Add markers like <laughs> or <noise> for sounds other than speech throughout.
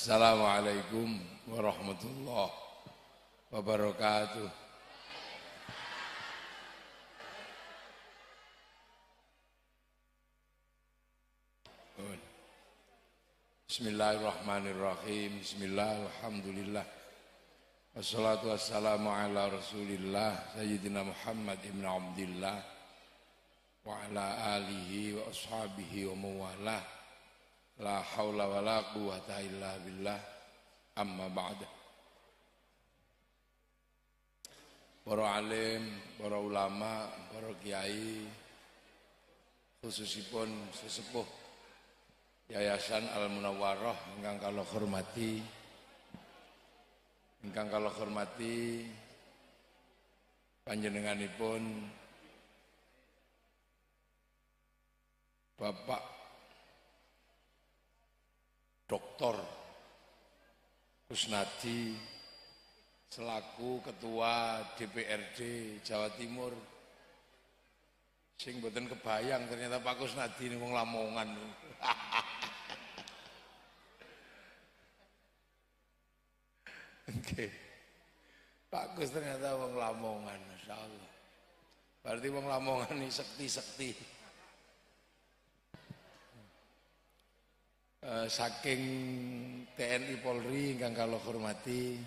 Assalamualaikum warahmatullahi wabarakatuh. Bismillahirrahmanirrahim. Bismillahirrahmanirrahim. Wassalatu wassalamu ala rasulillah Sayyidina Muhammad ibn Abdillah Wa ala alihi wa ashabihi wa mawalah La haula wa la quwata illa billah amma ba'da Para alim, para ulama, para kiai khususipun sesepuh Yayasan Al Munawwarah ingkang kalau hormati ingkang kalau hormati panjenenganipun Bapak Dr. Kusnadi selaku ketua DPRD Jawa Timur sing buatan kebayang ternyata Pak Kusnadi ini wong Lamongan Oke. <laughs> Pak Kus ternyata wong Lamongan, Masya Allah. Berarti wong Lamongan ini sekti-sekti. Eh, saking TNI Polri ingkang kalau hormati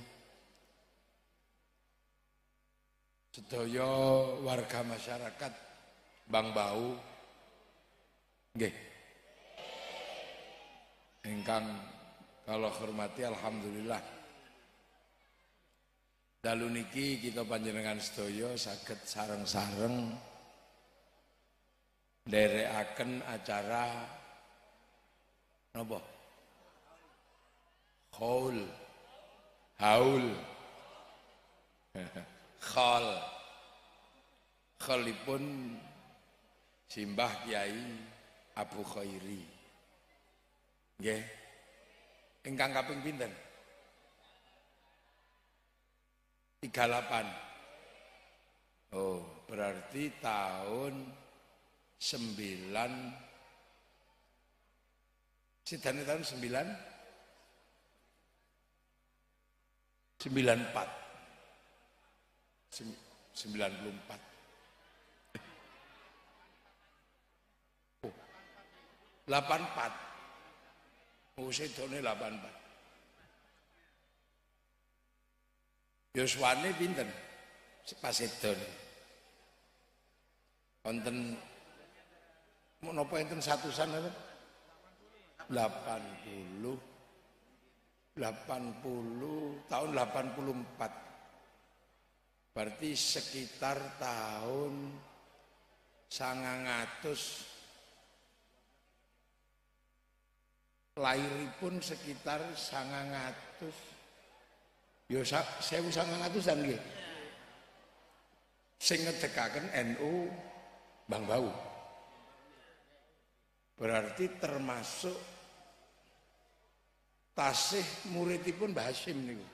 sedaya warga masyarakat Bang Bau nggih ingkang kalau hormati alhamdulillah dalu niki kita panjenengan sedaya saged sarang sareng nderekaken acara Napa? Haul. Haul. <laughs> Khal. Khalipun Simbah Kiai Abu Khairi. Nggih. Ingkang kaping pinten? 38. Oh, berarti tahun 9 Sidane tahun 9 94 94 oh, 84 Oh sedone 84 Yoswane pinten pas konten mau nopo enten satusan apa? 80 80 tahun 84 berarti sekitar tahun sangangatus pun sekitar sangangatus yo sewu sangangatus dan gitu. sing ngedekaken NU Bang Bau berarti termasuk tasih muridipun Mbah Hasyim niku.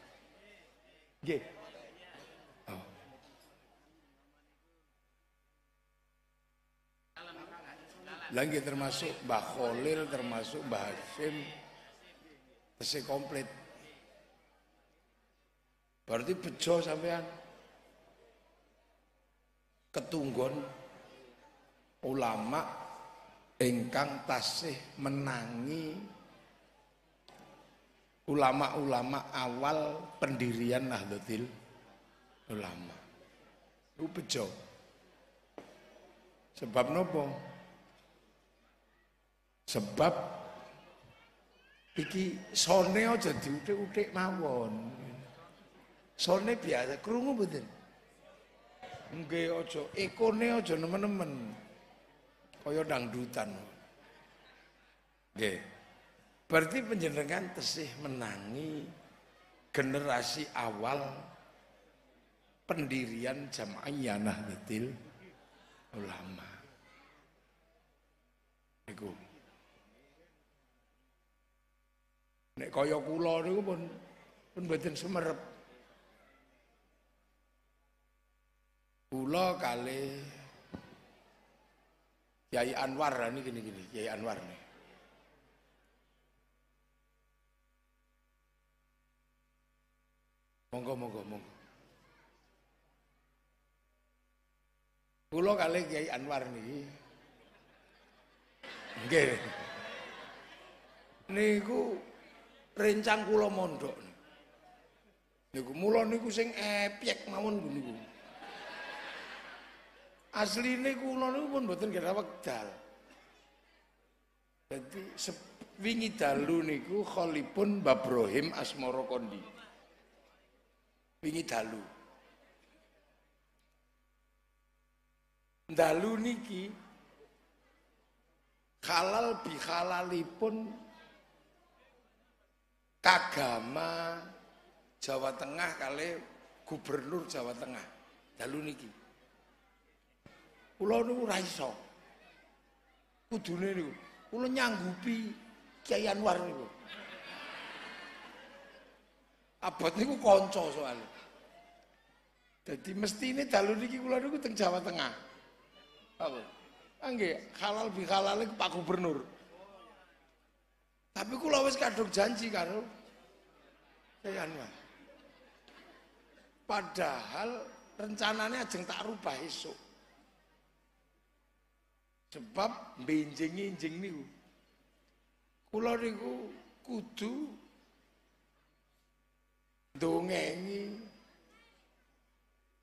Nggih. Oh. Lagi termasuk Mbah Khalil, termasuk Mbah Hasyim tasih komplit. Berarti bejo sampean ketunggon ulama ingkang tasih menangi ulama-ulama awal pendirian Nahdlatul Ulama. Lu bejo. Sebab nopo? Sebab iki sone aja diutik-utik mawon. Sone biasa krungu mboten. Nggih aja ekone aja nemen-nemen. Kaya dangdutan. Nggih. Berarti penjenengan tesih menangi generasi awal pendirian jamaah Nahdlatul Ulama. Iku. Nek kaya kula niku pun pun mboten semerep. Kula kali Kiai Anwar ini gini-gini, Kiai Anwar nih. Monggo monggo monggo. Kula kali Kiai Anwar niki. Nggih. Niku rencang kula mondok. Niku mula niku sing epyek mawon niku. Asli niku kula niku pun mboten gerah wekdal. Dadi wingi dalu niku Khalipun Babrohim Asmara Kondi. wingi dalu dalu niki halal bihalalipun kagama Jawa Tengah kali gubernur Jawa Tengah dalu niki kula niku ora iso kudune niku kula nyanggupi Kiai Anwar niku Abot niku kanca soalnya. Jadi mesti ini jalur niki kula niku teng Jawa Tengah. Apa? Angge halal bi halal Pak Gubernur. Tapi kula wis kadung janji karo Saya Anwar. Padahal rencananya ajeng tak rubah esok. Sebab benjing-injing niku. Kula niku kudu dongengi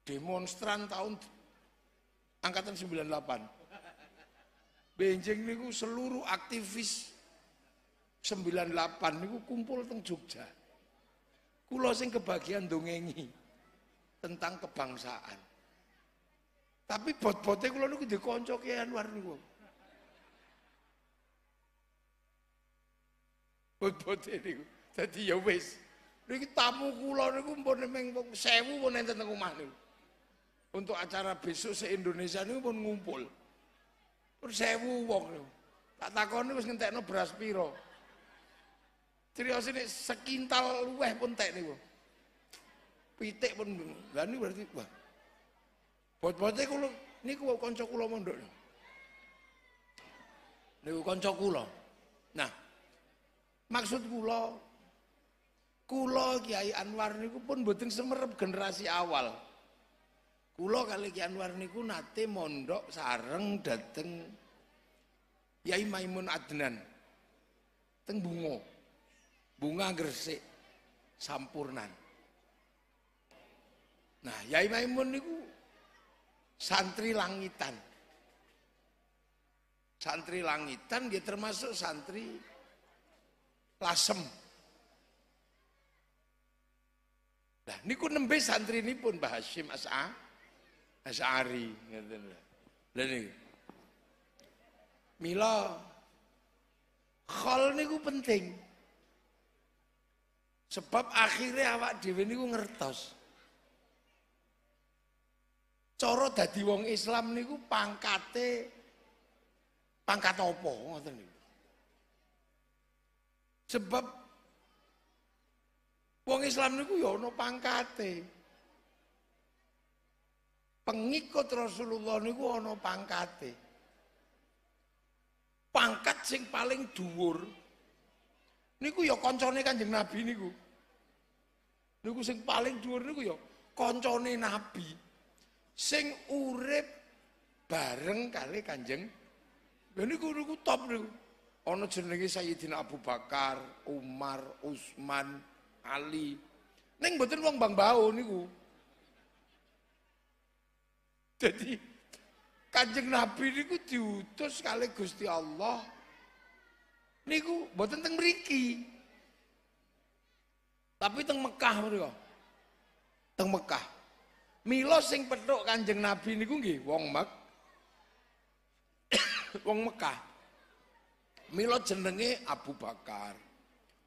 demonstran tahun angkatan 98 benjing niku seluruh aktivis 98 niku kumpul teng Jogja kula sing kebagian dongengi tentang kebangsaan tapi bot-bote kula niku dikonco Ki Anwar niku bot-bote niku tadi ya wis Niki tamu kula niku mbon ming 1000 pun enten teng omah niku. Untuk acara besok se-Indonesia niku pun ngumpul. Pun 1000 wong niku. Tak takon niku wis ngentekno beras pira. Criyos ini sekintal luweh pun tek niku. Pitik pun lha niku berarti wah. Bot-bote kula niku kanca kula mondok. Niku kanca kula. Nah, maksud kula Kulo Kiai Anwar niku pun mboten semerep generasi awal. Kulo kali Kiai Anwar niku nate mondok sareng dateng Kiai Maimun Adnan teng Bungo. Bunga Gresik Sampurnan. Nah, Kiai Maimun niku santri langitan. Santri langitan dia termasuk santri lasem. Lah niku nembe santrinipun Mbah Hasyim As'a As'ari ngoten lho. Lah niku. Mila khol niku penting. Sebab akhirnya awak Dewi niku ngertos. coro dadi wong Islam niku pangkate pangkat apa ngoten niku. Sebab Wong Islam niku ya ana pangkate. Pengikut Rasulullah niku ana pangkate. Pangkat sing paling dhuwur niku ya kancane Kanjeng Nabi niku. Niku sing paling dhuwur niku ya kancane Nabi sing urip bareng kali Kanjeng. Ya niku niku top niku. Ana jenenge Sayyidina Abu Bakar, Umar, Usman. Ali. Neng buatin uang bang bau niku. Jadi kanjeng Nabi niku diutus kali gusti Allah. Niku buatin teng meriki. Tapi teng Mekah mereka. Teng Mekah. Milo sing petuk kanjeng Nabi niku nggih wong Mek. <coughs> wong Mekah. Milo jenenge Abu Bakar,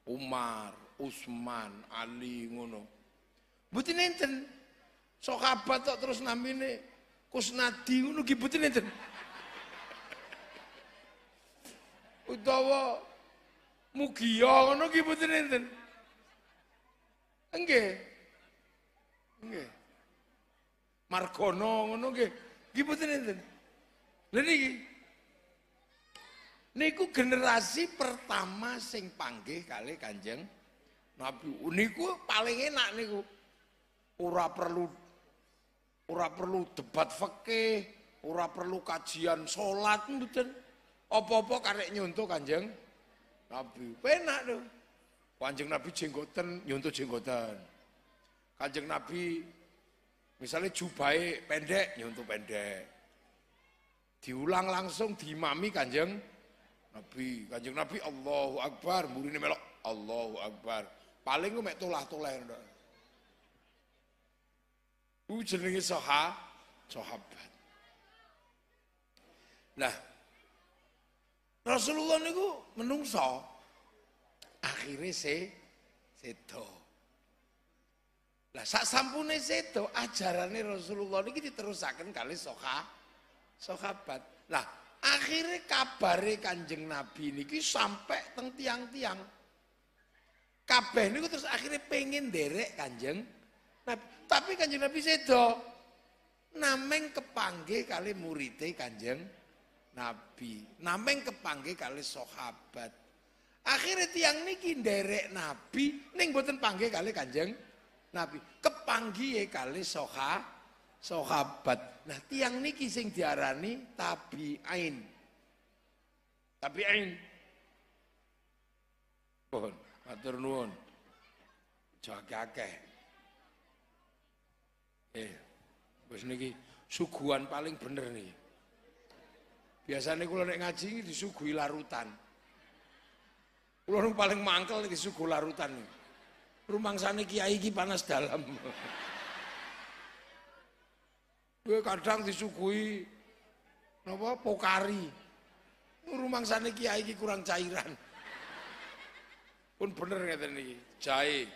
Umar, Usman Ali ngono. Mboten nenten. Sahabat kok terus namine Kusnadi ngono ki mboten nenten. Utawa Mugia ngono ki mboten nenten. Nggih. Nggih. Margono ngono nggih. Ki mboten nenten. Lha niki Niku generasi pertama sing panggih kali Kanjeng. Nabi niku paling enak niku. Ora perlu ora perlu debat fikih, ora perlu kajian salat mboten. Apa-apa karek nyontoh Kanjeng Nabi. Penak tuh. Kanjeng Nabi jenggoten nyontoh jenggoten. Kanjeng Nabi misalnya jubahe pendek nyontoh pendek. Diulang langsung diimami Kanjeng Nabi. Kanjeng Nabi Allahu Akbar, murine melok Allahu Akbar. Paling gue mek tulah-tulah ngono. Ku soha, sahabat. Nah, Rasulullah niku menungso akhirnya se sedo. Lah sak sampune sedo ajarannya Rasulullah niki diterusaken kali soha sahabat. Nah, akhirnya kabare Kanjeng Nabi niki sampai teng tiang-tiang kabeh niku terus akhirnya pengen derek Kanjeng Nabi. Tapi Kanjeng Nabi sedo nameng kepangge kali murite Kanjeng Nabi, nameng kepangge kali sahabat. Akhirnya tiang niki derek Nabi Neng boten pangge kali Kanjeng Nabi, kepanggih kali soha sahabat. Nah, tiang niki sing diarani tapi ain Pohon. Matur nuwun. Jaga akeh. Eh, wis niki suguhan paling bener nih. Biasanya kula nek ngaji iki disuguhi larutan. Kula nu paling mangkel iki suguh larutan. Rumangsane kiai iki panas dalam. Gue <laughs> kadang disuguhi napa pokari. Rumangsane kiai iki kurang cairan. Pun bener ngeten niki, cai,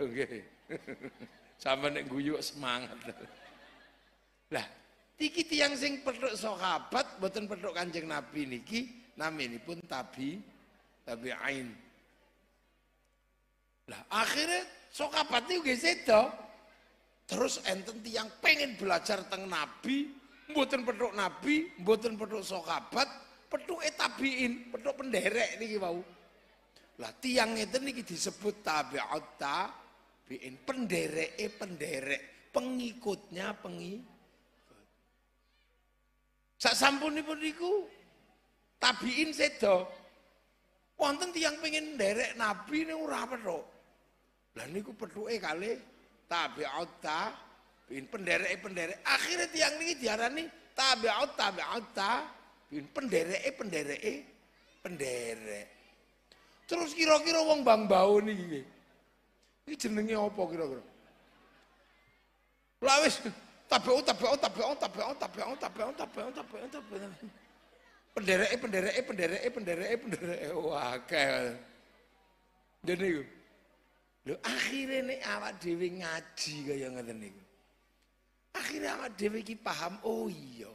oke sama Sampe nek guyuk semangat. Lah, tiki tiang sing petuk sahabat mboten petuk Kanjeng Nabi niki pun tabi ain, Lah, akhirnya sahabat niku nggih sedo. Terus enten tiang pengen belajar tentang Nabi, buatan petuk Nabi, buatan petuk sahabat, petuke tabiin, petuk penderek niki mau lah tiang itu nih disebut tabi'ut tabi'in. Pendereke penderek, pengikutnya pengikut. Sak sampunipun niku tabi'in sedo. Wonten tiang pengen nderek nabi niku ora perlu. Lah niku petuke kali tabi'ut tabi'in penderek-penderek. Akhirnya tiang niki diarani tabi'ut tabi'ut tabi'in penderek-penderek penderek. penderek penderek pendere Terus kira-kira wong bang bau niki. Iki jenenge apa kira-kira? Lah wis tapi tabeu tapi tabeu tabeu tabeu tabeu tabeu tabeu. Pendereke pendereke pendereke pendereke pendereke wah kel Dene iku. Lho akhire nek awak dhewe ngaji kaya ngeten niku. Akhire awak dhewe iki paham oh iya.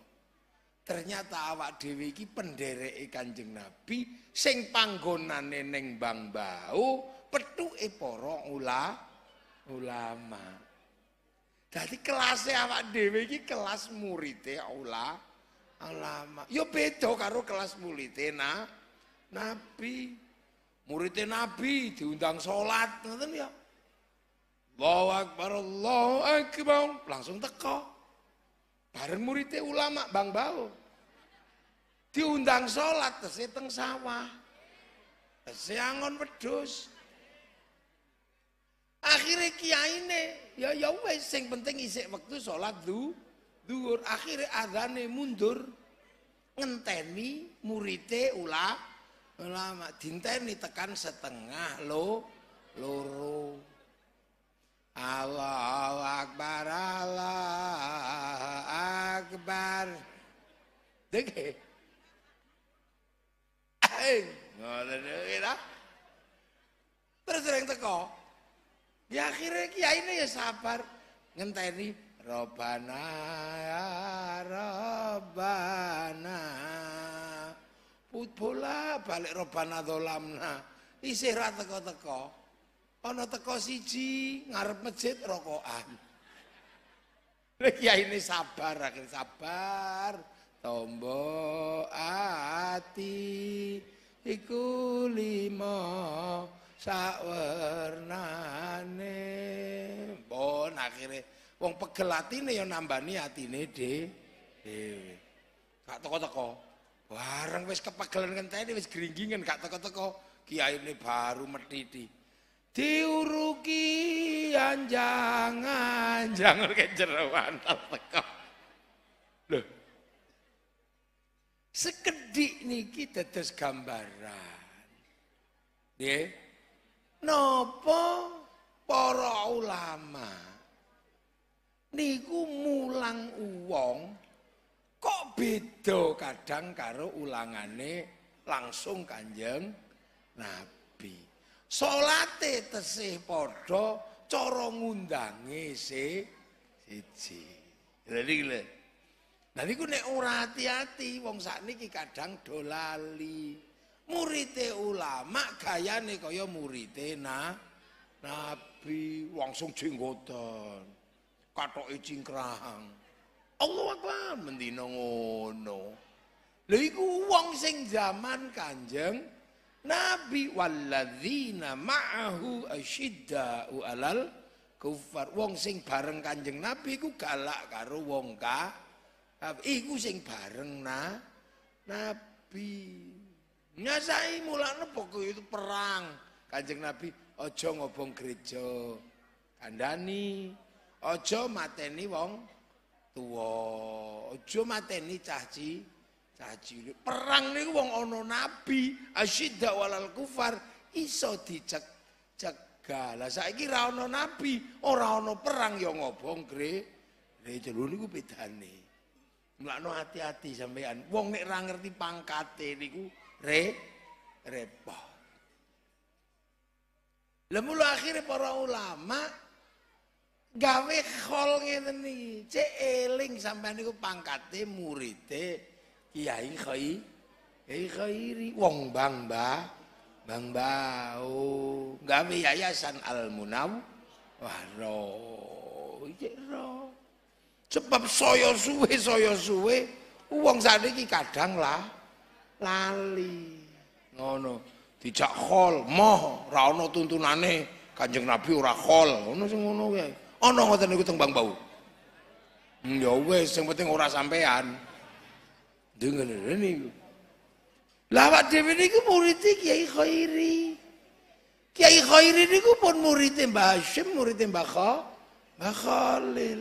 ternyata awak dewi iki penderek kanjeng nabi sing panggonane neng bang bau petu e poro ula ulama jadi kelasnya awak dewi iki kelas murite ula ulama Ya beda karo kelas murite na nabi murite nabi diundang sholat ngeten ya Allahu akbar Allahu akbar langsung teko bareng muridnya ulama bang bau diundang sholat tersi teng sawah angon pedus akhirnya kiaine ya ya wes sing penting isik waktu sholat du duur akhirnya adane mundur ngenteni murite ula ulama dinteni tekan setengah lo loro Allahu Akbar, Allahu Akbar. ngono Ngoten kira. Terus sering teko. Ya akhirnya kiai ya sabar ngenteni Robana ya Robana. Put bola balik Robana dolamna. Isih ra teko-teko. ana teko siji ngarep masjid rokoan. Lek <laughs> ya ini sabar, akhir sabar. Tombo ati iku lima sawernane. Bon akhirnya wong pegel atine ya nambani atine de. Dewe. Kak teko-teko. Bareng wis kepegelen ngenteni wis gringgingen kak teko-teko. Kiai ini baru metiti. diuruki anjangan jangan ke jeruan teko lho sekedik niki dados gambaran nggih napa para ulama niku mulang uwong kok beda kadang karo ulangane langsung kanjeng nabi Salate tesih padha cara ngundange siji. Lha iki lho. Lah niku nek ora ati-ati wong sakniki kadang dolali. Murite ulama gayane kaya murite na nabi langsung jenggotan. Katoke cingkrang. Allahu Akbar mendina ngono. Lha iku wong sing zaman Kanjeng Nabi waladzina ma'ahu asyidda'u alal kufar wong sing bareng kanjeng Nabi ku galak karo wong ka iku sing bareng na Nabi nyasai mula nepoko itu perang kanjeng Nabi ojo ngobong gereja kandani ojo mateni wong tua ojo mateni cah cilik caci perang niku wong ana nabi asyidda walal kufar iso dicek cegah lah saiki ra ana nabi ora ana perang ya ngobong gre le jero niku bedane mlakno ati-ati sampean wong nek ra ngerti pangkate niku re repot lemul akhire para ulama gawe khol ngene iki cek eling sampean niku pangkate muridé Kiai Khoi Kiai Khairi wong Bang Ba Bang Bau gawe yayasan Al Munaw wah ro sebab saya suwe saya suwe wong sakniki kadang lah lali ngono dijak khol moh ra tuntun tuntunane Kanjeng Nabi ora khol ngono sing ngono kae ana ngoten niku teng Bang Bau hmm, ya wis sing penting ora sampean dengan ini. Lah Dewi ini ku murid Kiai Khairi. Kiai Khairi ini ku pun murid Mbah Hashim, murid Mbah Mbah Khalil.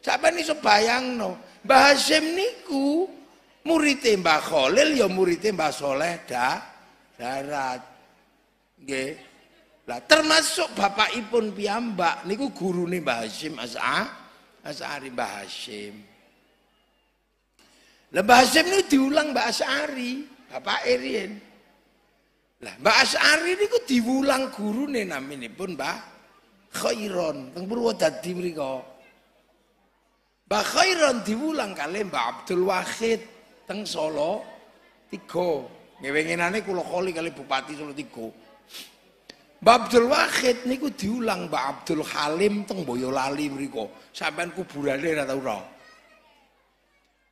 so bayang no, Mbah Hasyim niku murid Mbah Khalil ya murid Mbah Soleh dah, darat. Nggih. Lah termasuk ni piyambak niku gurune Mbah Hasyim As'a As'ari Mbah Hasyim. Lah Mbah Hasim ini diulang Mbah Asari, Bapak Erien, Lah Mbah Asari ku diulang guru namanya pun Mbah Khairon teng Purwodadi mriku. Mbah Khairon diulang kali Mbah Abdul Wahid teng Solo tiga. Ngewengenane kula kali kali Bupati Solo tiga. Mbak Abdul Wahid niku diulang Mbak Abdul Halim teng Boyolali mriku. Sampeyan kuburane ora tau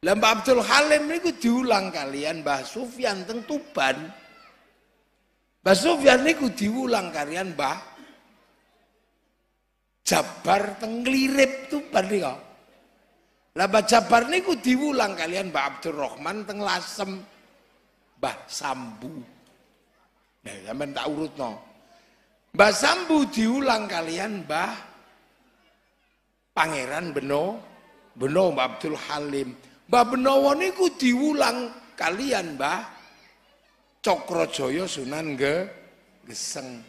lah Abdul Halim niku diulang kalian Mbah Sufyan teng Tuban. Mbah Sufyan niku diulang kalian Mbah Jabar teng Lirip Tuban niku. Lah Mbah Jabar niku diulang kalian Mbah Abdul Rahman teng Lasem Mbah Sambu. Nah, sampean tak urutno. Mbah Sambu diulang kalian Mbah Pangeran Beno Beno Mbah Abdul Halim. Mbah Benowo niku diulang kalian Mbah Cokrojoyo Sunan Ge Geseng.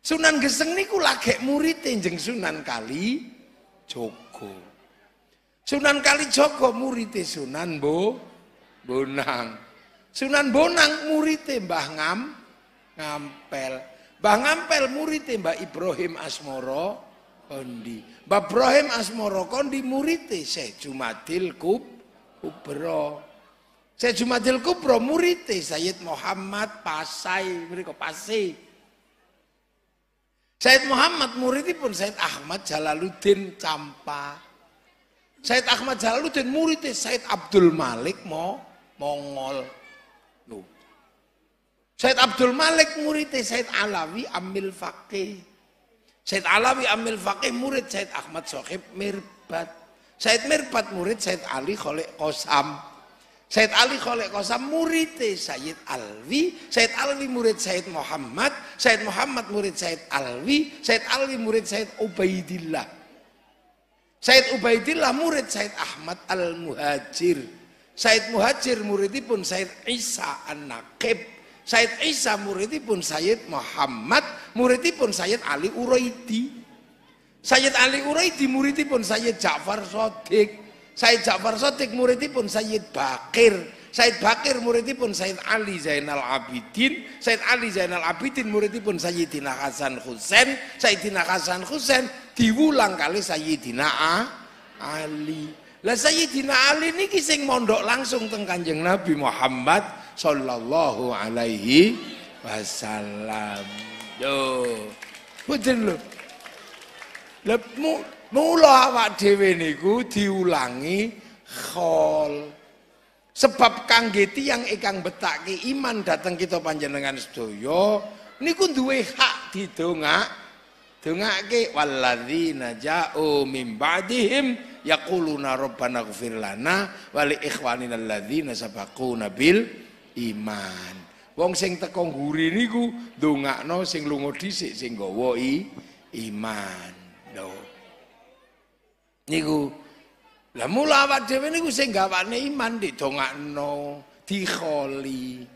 Sunan Geseng niku lagek murid jeng Sunan Kali Jogo. Sunan Kali Coko murid Sunan Bo Bonang. Sunan Bonang murid Mbah Ngam Ngampel. Mbah Ngampel murid Mbah Ibrahim Asmoro Ondi. Babrohim asmoro di murite Syekh Jumadil Kub Kubro. Syekh Jumadil Kubro murite Sayyid Muhammad Pasai, mereka Pasai. Sayyid Muhammad pun Sayyid Ahmad Jalaluddin Campa. Sayyid Ahmad Jalaluddin muridnya Sayyid Abdul Malik Mo Mongol. Loh. Sayyid Abdul Malik muridnya Sayyid Alawi Amil Fakih. Said Alawi Amil Faqih murid Said Ahmad Sohib Mirbat. Said Mirbat murid Said Ali Kholek Kosam. Said Ali Kholek Kosam murid Said Alwi. Said Alwi murid Said Muhammad. Said Muhammad murid Said Alwi. Said Alwi murid Said Ubaidillah. Said Ubaidillah murid Said Ahmad Al Muhajir. Said Muhajir muridipun Said Isa An-Naqib. Said Isa muridipun Said Muhammad, muridipun Said Ali Uraidi. Sayyid Ali Uraidi muridipun Sayyid Ja'far Sadiq. Sayyid Ja'far Sadiq muridipun Sayyid Bakir. Sayyid Bakir muridipun Sayyid Ali Zainal Abidin. Sayyid Ali Zainal Abidin muridipun Sayyidina Hasan Husain. Sayyidina Hasan Husain diwulang kali Sayyidina A. Ali. Lah Sayyidina Ali niki sing mondok langsung teng Kanjeng Nabi Muhammad sallallahu alaihi wasallam. Yo. Boten lho. Lah mula awak dhewe niku diulangi khol. Sebab kangge tiyang ingkang betake iman dateng kita panjenengan sedaya niku duwe hak didongak dongake walladzina ja'u mim ba'dihim yaquluna rabbana ighfir lana wa li ikhwanina alladzina sabaquna bil iman. Wong sing teko ngguri niku ndongakno sing lunga dhisik sing nggawa iman. Lho. Niku lah mula awak dhewe niku sing gawane iman didongakno, dikholi.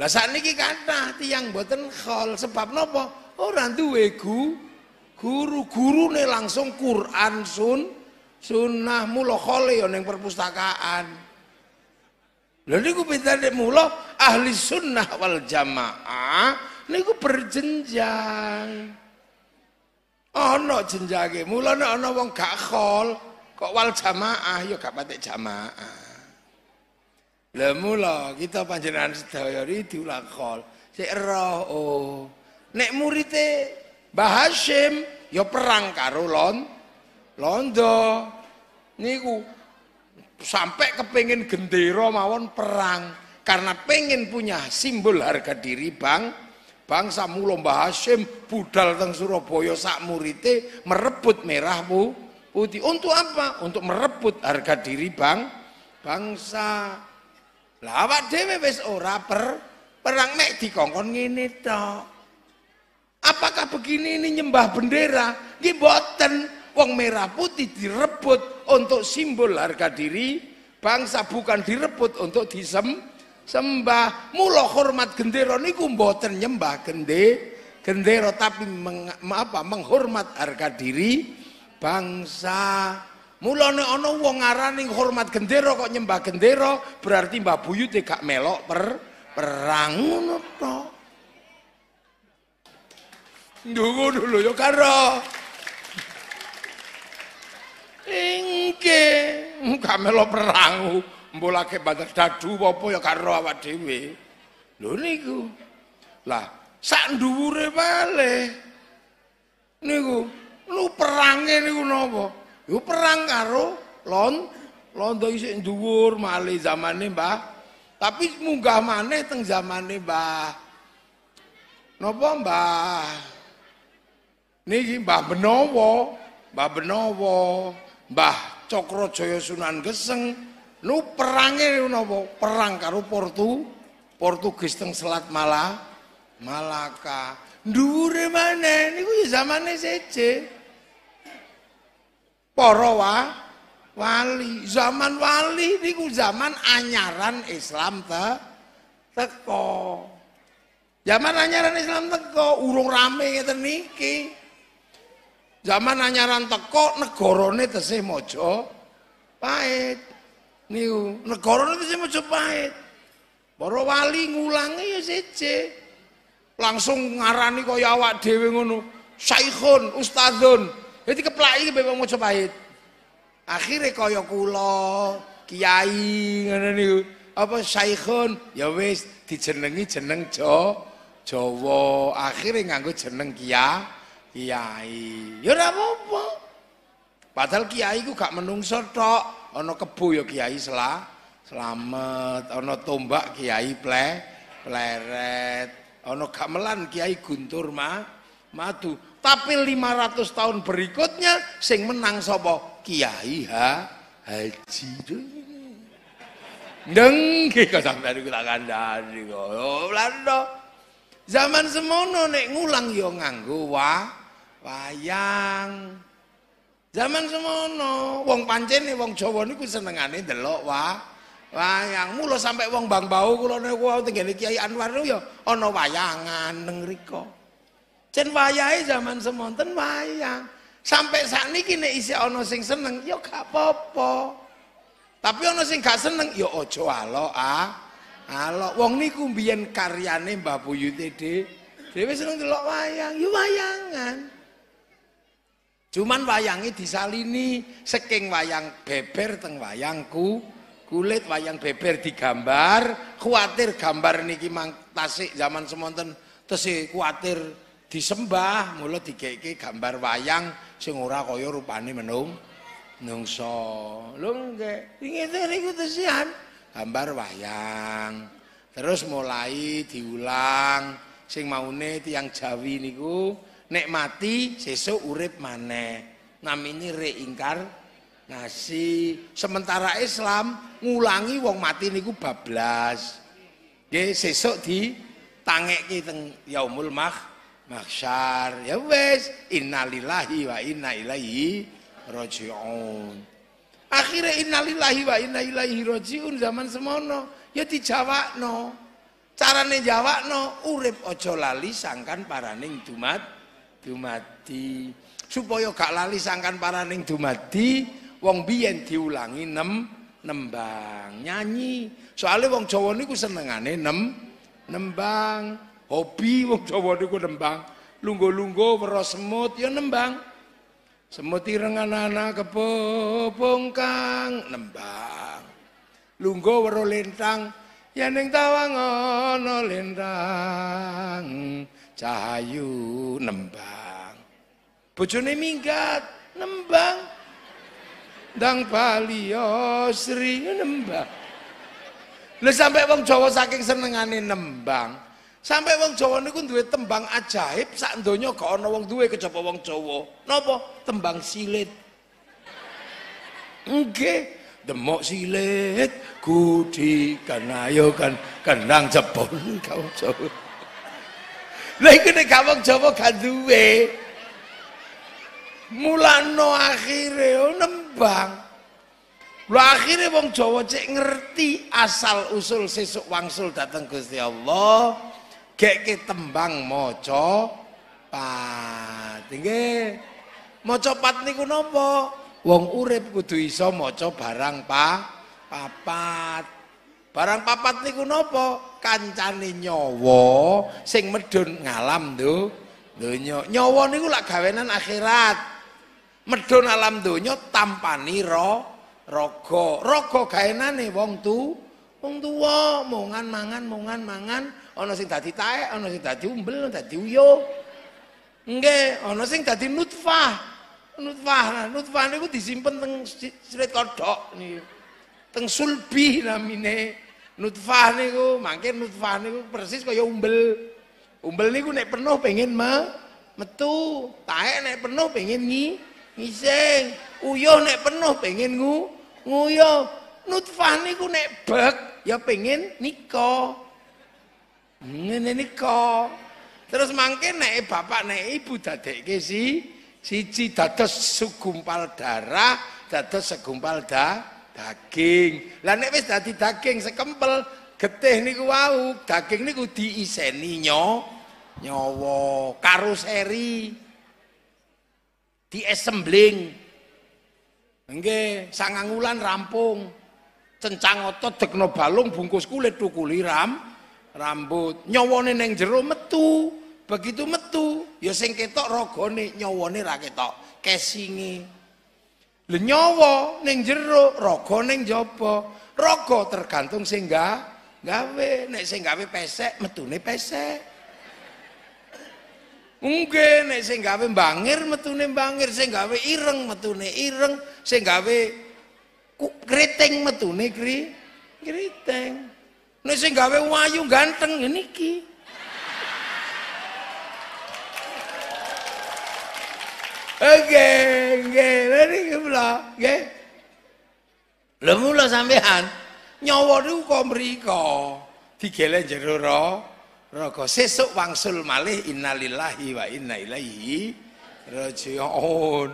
Lah sakniki kathah tiyang boten khol sebab napa? Ora duwe gu, guru gurune langsung Quran sun sunnah mula khole ya ning perpustakaan. Lalu niku bedane muloh ahli sunnah wal jamaah niku berjenjang. perjenjang. oh, jenjange. no no wong gak khol kok wal jamaah Yo, ya gak patek jamaah. Lah muloh kita panjenengan sedaya iki diulang khol. Sik roh oh. Nek murite Mbah yo ya perang karo lon londo niku sampai kepingin gendera mawon perang karena pengen punya simbol harga diri bang bangsa mulo Mbah budal teng Surabaya sak murite merebut merah bu putih untuk apa untuk merebut harga diri bang bangsa lawat awak dhewe wis ora per perang mek dikongkon ngene apakah begini ini nyembah bendera nggih mboten Wong merah putih direbut untuk simbol harga diri bangsa bukan direbut untuk disem sembah mula hormat gendero niku mboten nyembah gende gendero tapi meng, apa menghormat harga diri bangsa mulane ana wong ngarani hormat gendero kok nyembah gendero berarti Mbah buyut gak melok per perang ngono to dulu yo karo Engge, muga melo perang, mbolake badar dadu apa ya karo awak dhewe. Lho niku. Lah, sak nduwure wale. Niku, lu perange niku nopo. Yo perang karo lon londo isih dhuwur male zamane Mbah. Tapi munggah maneh teng zamane Mbah. Nopo Mbah? Niki Mbah Benowo, Mbah Benowo. Mbah Cokrojoyo Sunan Geseng nu perange napa? Perang karo Portu Portugis teng Selat Mala Malaka. Dhuwure maneh niku ya zaman seje. Para wali, zaman wali niku zaman anyaran Islam te teko. Zaman anyaran Islam teko urung rame ya niki. Zaman anyaran teko negarane tesih mojo pahit. Niku negarane tesih mojo pahit. Para wali ngulangi ya seje. Langsung ngarani kaya awak dhewe ngono. Saikhun, ustadzun. Dadi ya keplaki mbek wong mojo pahit. Akhire kaya kula, kiai ngene niku. Apa saikhun ya wis dijenengi jeneng Jo Jawa. Akhire nganggo jeneng kiai kiai. Ya ora apa Padahal kiai ku gak menungso tok, ana kebo ya kiai selah, selamat, ana tombak kiai ple, pleret, ana gamelan kiai guntur ma, madu. Tapi 500 tahun berikutnya sing menang sapa? Kiai ha, Haji. Deng iki kok sampeyan iku tak kandhani kok. Oh, Zaman semono nek ngulang yo ya nganggo wah wayang. Zaman semono, wong pancen wong Jawa seneng ane delok wa wayang. mulu sampai wong Bang Bau kula niku wau tenggene Kiai Anwar yo, ya ana wayangan neng riko. Cen wayahe zaman semonten wayang. Sampai sakniki kini isi ono sing seneng yo ya gak popo, Tapi ono sing gak seneng yo ya ojo alo ah. alo wong niku kumbian karyane Mbah Buyute dhewe seneng delok wayang, yo ya wayangan. Cuman wayangi disalini seking wayang beber teng wayangku kulit wayang beber digambar khawatir gambar niki mang tasik zaman semonten tesih khawatir disembah mula digeke gambar wayang sing ora kaya rupane menung nungso lho nggih ngene niku tesian gambar wayang terus mulai diulang sing maune tiang Jawi niku nek mati sesuk urip maneh reingkar, nasi. sementara Islam ngulangi wong mati niku bablas Jadi sesuk di tangek kita yaumul mah mahsyar ya wes innalillahi wa inna ilaihi rojiun. akhirnya innalillahi wa inna ilaihi rojiun zaman semono ya no, carane jawakno urip aja lali sangkan paraning dumat dumadi supaya gak lali sangkan paraning dumadi wong biyen diulangi nem nembang nyanyi soalnya wong Jawa niku senengane nem nembang hobi wong Jawa niku nembang lunggo-lunggo weruh semut ya nembang semut ireng anak-anak kepopong kang nembang lunggo weruh lentang ya ning tawang ana lindang. Cahayu nembang. Bojone minggat nembang. Dang Balio ya, Sri ya, nembang. Lha sampai wong Jawa saking senengane nembang. Sampai wong Jawa niku duwe tembang ajaib sak donya gak ana wong duwe kecoba wong Jawa. nopo Tembang silit. Nggih, demok silit kudikan ayo kan kendang jebon <laughs> kau Jawa. Lah iku nek kawong Jawa gak duwe. Mulane akhire oh, nembang. Lah akhire wong Jawa cek ngerti asal usul sesuk wangsul dateng Gusti Allah. Gekke tembang maca pat. Nggih. Maca pat niku napa? Wong urip kudu iso maca barang pa papat. Barang papat niku nopo Kancane nyowo sing medun ngalam do donya. Nyawa niku lak gawenan akhirat. Medun alam donya tampani ro rogo. Raga nih wong tu wong tuwa mongan mangan mongan mangan ana sing dadi taek, ana sing dadi umbel, dadi uyo. Nggih, ana sing dadi nutfah. Nutfah, nah, nutfah niku disimpen teng sirit kodhok niku teng sulbi namine nutfah niku mangke nutfah niku persis kaya umbel umbel niku nek penuh pengen me metu taek nek penuh pengen ngi ngising uyuh nek penuh pengen ngu nguyuh nutfah niku nek bek ya pengen niko ngene niko terus mangke nek bapak nek ibu dadekke si siji dados segumpal darah dados segumpal darah daging. Lah nek wis dadi daging sekempel, getih niku wau, daging niku diiseni nyo nyawa karo seri diassembling. Nggih, sangang rampung. Cencang otot dekno balung bungkus kulit tuku rambut. Nyawane ning jero metu. Begitu metu, ya sing ketok rogone nyawane ra ketok, kesinge. lenyowo neng ning jero, raga ning jaba. Raga tergantung sing gawe. Nek sing gawe pesek, metune pesek. Mungkin nek sing gawe mbangir metune mbangir, sing gawe ireng metune ireng, sing gawe keriting metune kri keriting. Nek sing gawe wayu ganteng ki Nggih, nggih. Lha niki kula, nggih. Lha mula sampean nyawa niku kok mriko digele jero raga. Sesuk wangsul malih innalillahi wa inna ilaihi rajiun.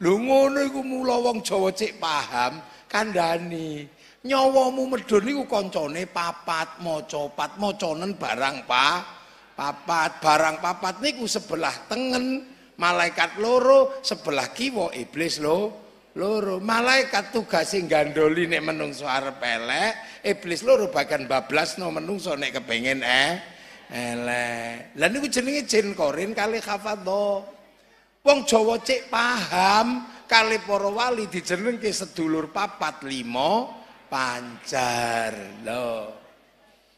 Lho ngono iku mula wong Jawa cek paham kandhani. Nyawamu medhun niku kancane papat, maca pat, macanen barang pa. Papat, barang papat niku sebelah tengen malaikat loro sebelah kiwa iblis lo loro malaikat tugas sing gandoli nek menungso arep elek iblis loro bahkan bablasno menungso nek kepengen eh elek lha niku jenenge jin korin kali khafadho wong Jawa cek paham kali para wali dijenengke sedulur papat limo pancar lo,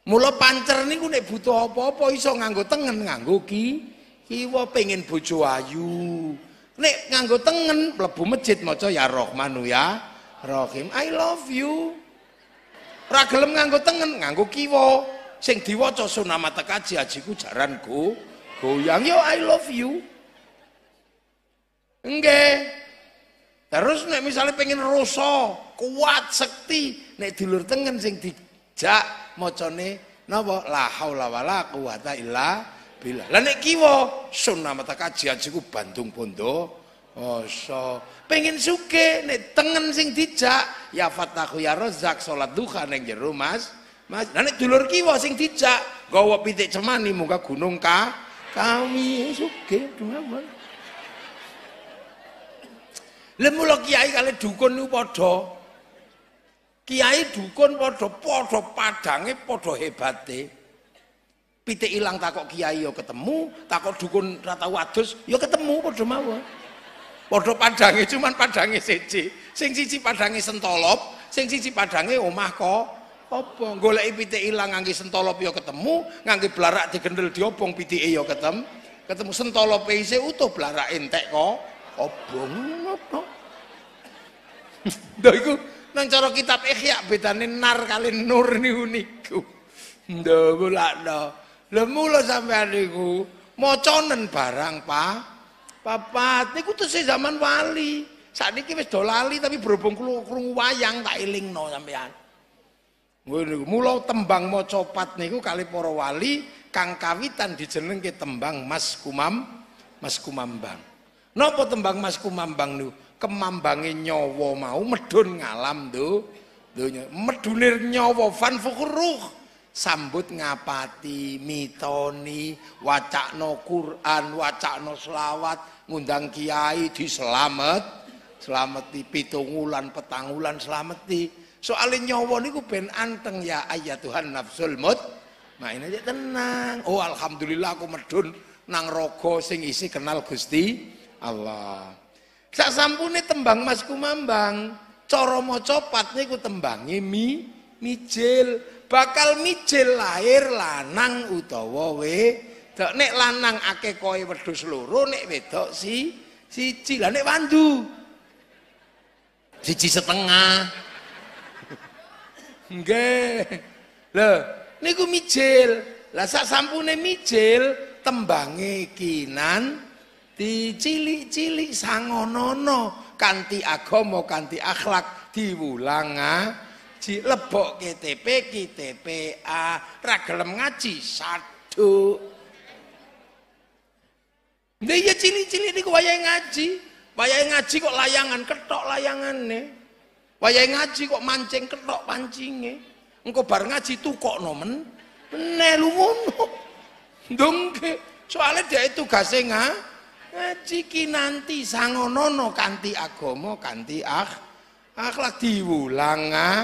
Mula pancer niku nek butuh apa-apa iso nganggo tengen, nganggo ki Iwa pengen bojo ayu. Nek nganggo tengen mlebu masjid maca ya Rahmanu ya Rahim. I love you. Ora gelem nganggo tengen, nganggo kiwa. Sing diwaca sunamata kaji hajiku jaranku goyang yo I love you. Nggih. Terus nek misalnya pengen rasa, kuat, sekti, nek dulur tengen sing dijak macane napa la haula wala quwata illa bila. Lah nek kiwa sunnah mata kajian siku Bandung Pondo Oso, pengen suke nek tengen sing dijak ya fatahu ya rozak salat duha ning jero Mas. Mas, nek dulur kiwa sing dijak gawa pitik cemani muka gunung ka kami suke dumawan. Lemula kiai kali dukun niku padha. Kiai dukun podo podo padange podo hebate. Pitik ilang takok kiai yo ketemu, takok dukun rata watus yo ketemu padha mawon. Padha padange cuman padange siji. Sing siji padange sentolop, sing siji padange omah kok. Apa golek pitik ilang ngangge sentolop yo ketemu, ngangge blarak digendel diobong pitike yo ketemu. Ketemu sentolop e isih utuh blarak entek kok. Obong ngono. Lha iku nang cara kitab Ihya bedane nar kali nur niku niku. bolak lak Lha mulo sampean niku macanen barang, Pak. Papat niku tesih zaman wali. Sakniki wis do lali tapi berhubung krungu wayang tak elingno sampean. Ngono mulo tembang maca pat niku kali para wali kang kawitan dijenengke tembang Mas Kumam, Mas Kumambang. Napa tembang Mas Kumambang niku? Kemambange nyawa mau medun ngalam do. Donya medunir nyawa fan fukhruh sambut ngapati mitoni wacakno Quran wacakno selawat ngundang kiai di selamat, selamat di pitungulan petangulan selamat di soalnya nyawa niku ben anteng ya ayat Tuhan nafsul mut main nah, aja tenang oh alhamdulillah aku medun nang rogo sing isi kenal Gusti Allah sak sampune tembang Mas Kumambang cara copat ini niku tembangi mi mijil bakal mijil lahir lanang utawa wedok nek lanang ake koe wedhus loro nek wedok si siji lah nek wandu siji setengah nggih lho niku mijil lah sak sampune mijil tembange kinan dicilik-cilik sangonono kanthi agama kanthi akhlak diwulang ngaji lebok KTP KTPA A ngaji satu dia ya cili-cili niku wayahe ngaji wayahe ngaji kok layangan ketok nih wayahe ngaji kok mancing ketok pancingnya engko bar ngaji tuh kok nomen lu ngono dongke soalnya dia itu gasenga ngaji ngaji ki nanti sangonono Kanti Agomo Kanti Ah akhlak diwulang ah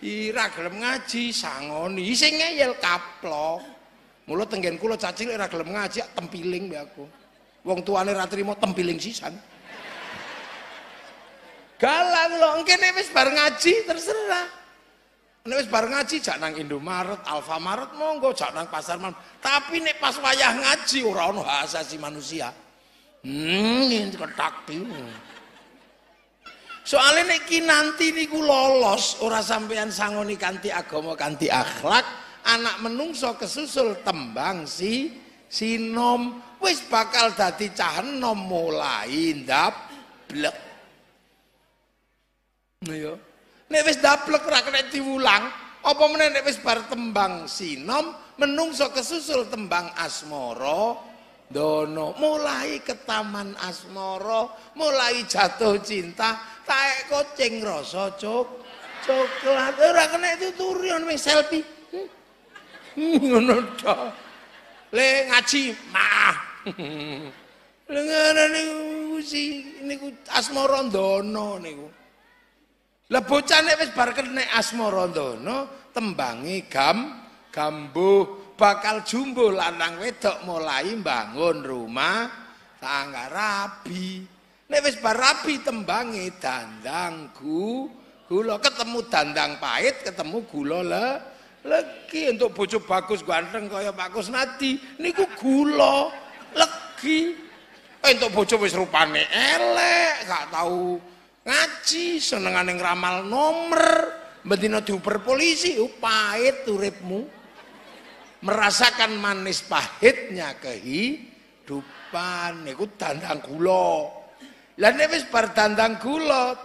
ira gelem ngaji sangoni sing ngeyel kaplok Mulut tenggen kula cacil Ira gelem ngaji tempiling be aku wong tuane ra trimo tempiling sisan galang lo engke wis bar ngaji terserah nek wis bar ngaji jak nang Indomaret Alfamaret monggo jak nang pasar man. tapi nek pas wayah ngaji ora ono hak asasi manusia hmm ketak piye Soalnya niki nanti niku lolos ora sampean sangoni kanti agama kanti akhlak, anak menungso kesusul tembang si sinom wis bakal dadi nom mulai ndablek. Ayo. Nah, iya. Nek wis ndablek ra kena diwulang, apa meneh nek wis bar tembang sinom menungso kesusul tembang asmoro dono mulai ke taman asmoro mulai jatuh cinta kayak kocing rasa cok coklat eh, ora kena itu turun wis selfie hmm, hmm, ngono to le ngaji maah le ngene niku si niku asmarandana niku le bocah nek wis bar kena asmarandana tembangi gam gambu bakal jumbo lanang wedok mulai bangun rumah tangga rabi Nek wis barapi tembangi dandang gula ketemu dandang pahit ketemu gula le legi untuk bojo bagus ganteng kaya Pak Kusnadi niku gula legi eh, untuk bojo wis rupane elek gak tahu ngaji senengane ngramal nomor bendina diuper polisi uh, pahit uripmu merasakan manis pahitnya kehidupan niku dandang gula lah nek wis bar kula,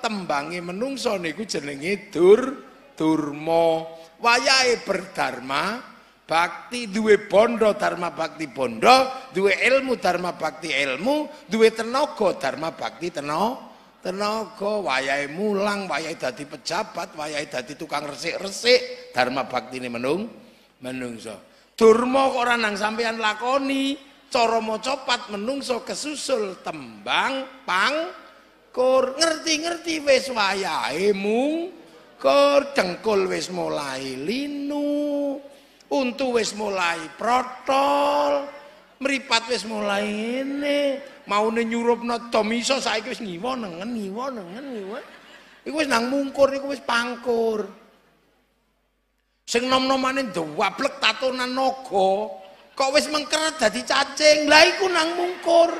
menungso niku jenenge dur durma. Wayahe berdharma bakti duwe bondo dharma bakti bondo, duwe ilmu dharma bakti ilmu, duwe tenaga dharma bakti tenaga. Tenaga wayahe mulang, wayahe dadi pejabat, wayahe dadi tukang resik-resik, dharma ini menung menungso. Durma kok ora nang sampean lakoni, cara maca pat menungso kesusul tembang pang ngerti-ngerti wis wayahe mung kur wis mulai linu untu wis mulai protol mripat wis mulai ngene maune nyurupna tomiso saiki wis ngiwo nengen ngiwo nengen ngiwo iku wis nang mungkur iku wis pangkur sing nom-nomane dewablek tatonan naga no kok wis mengker jadi cacing lah iku nang mungkur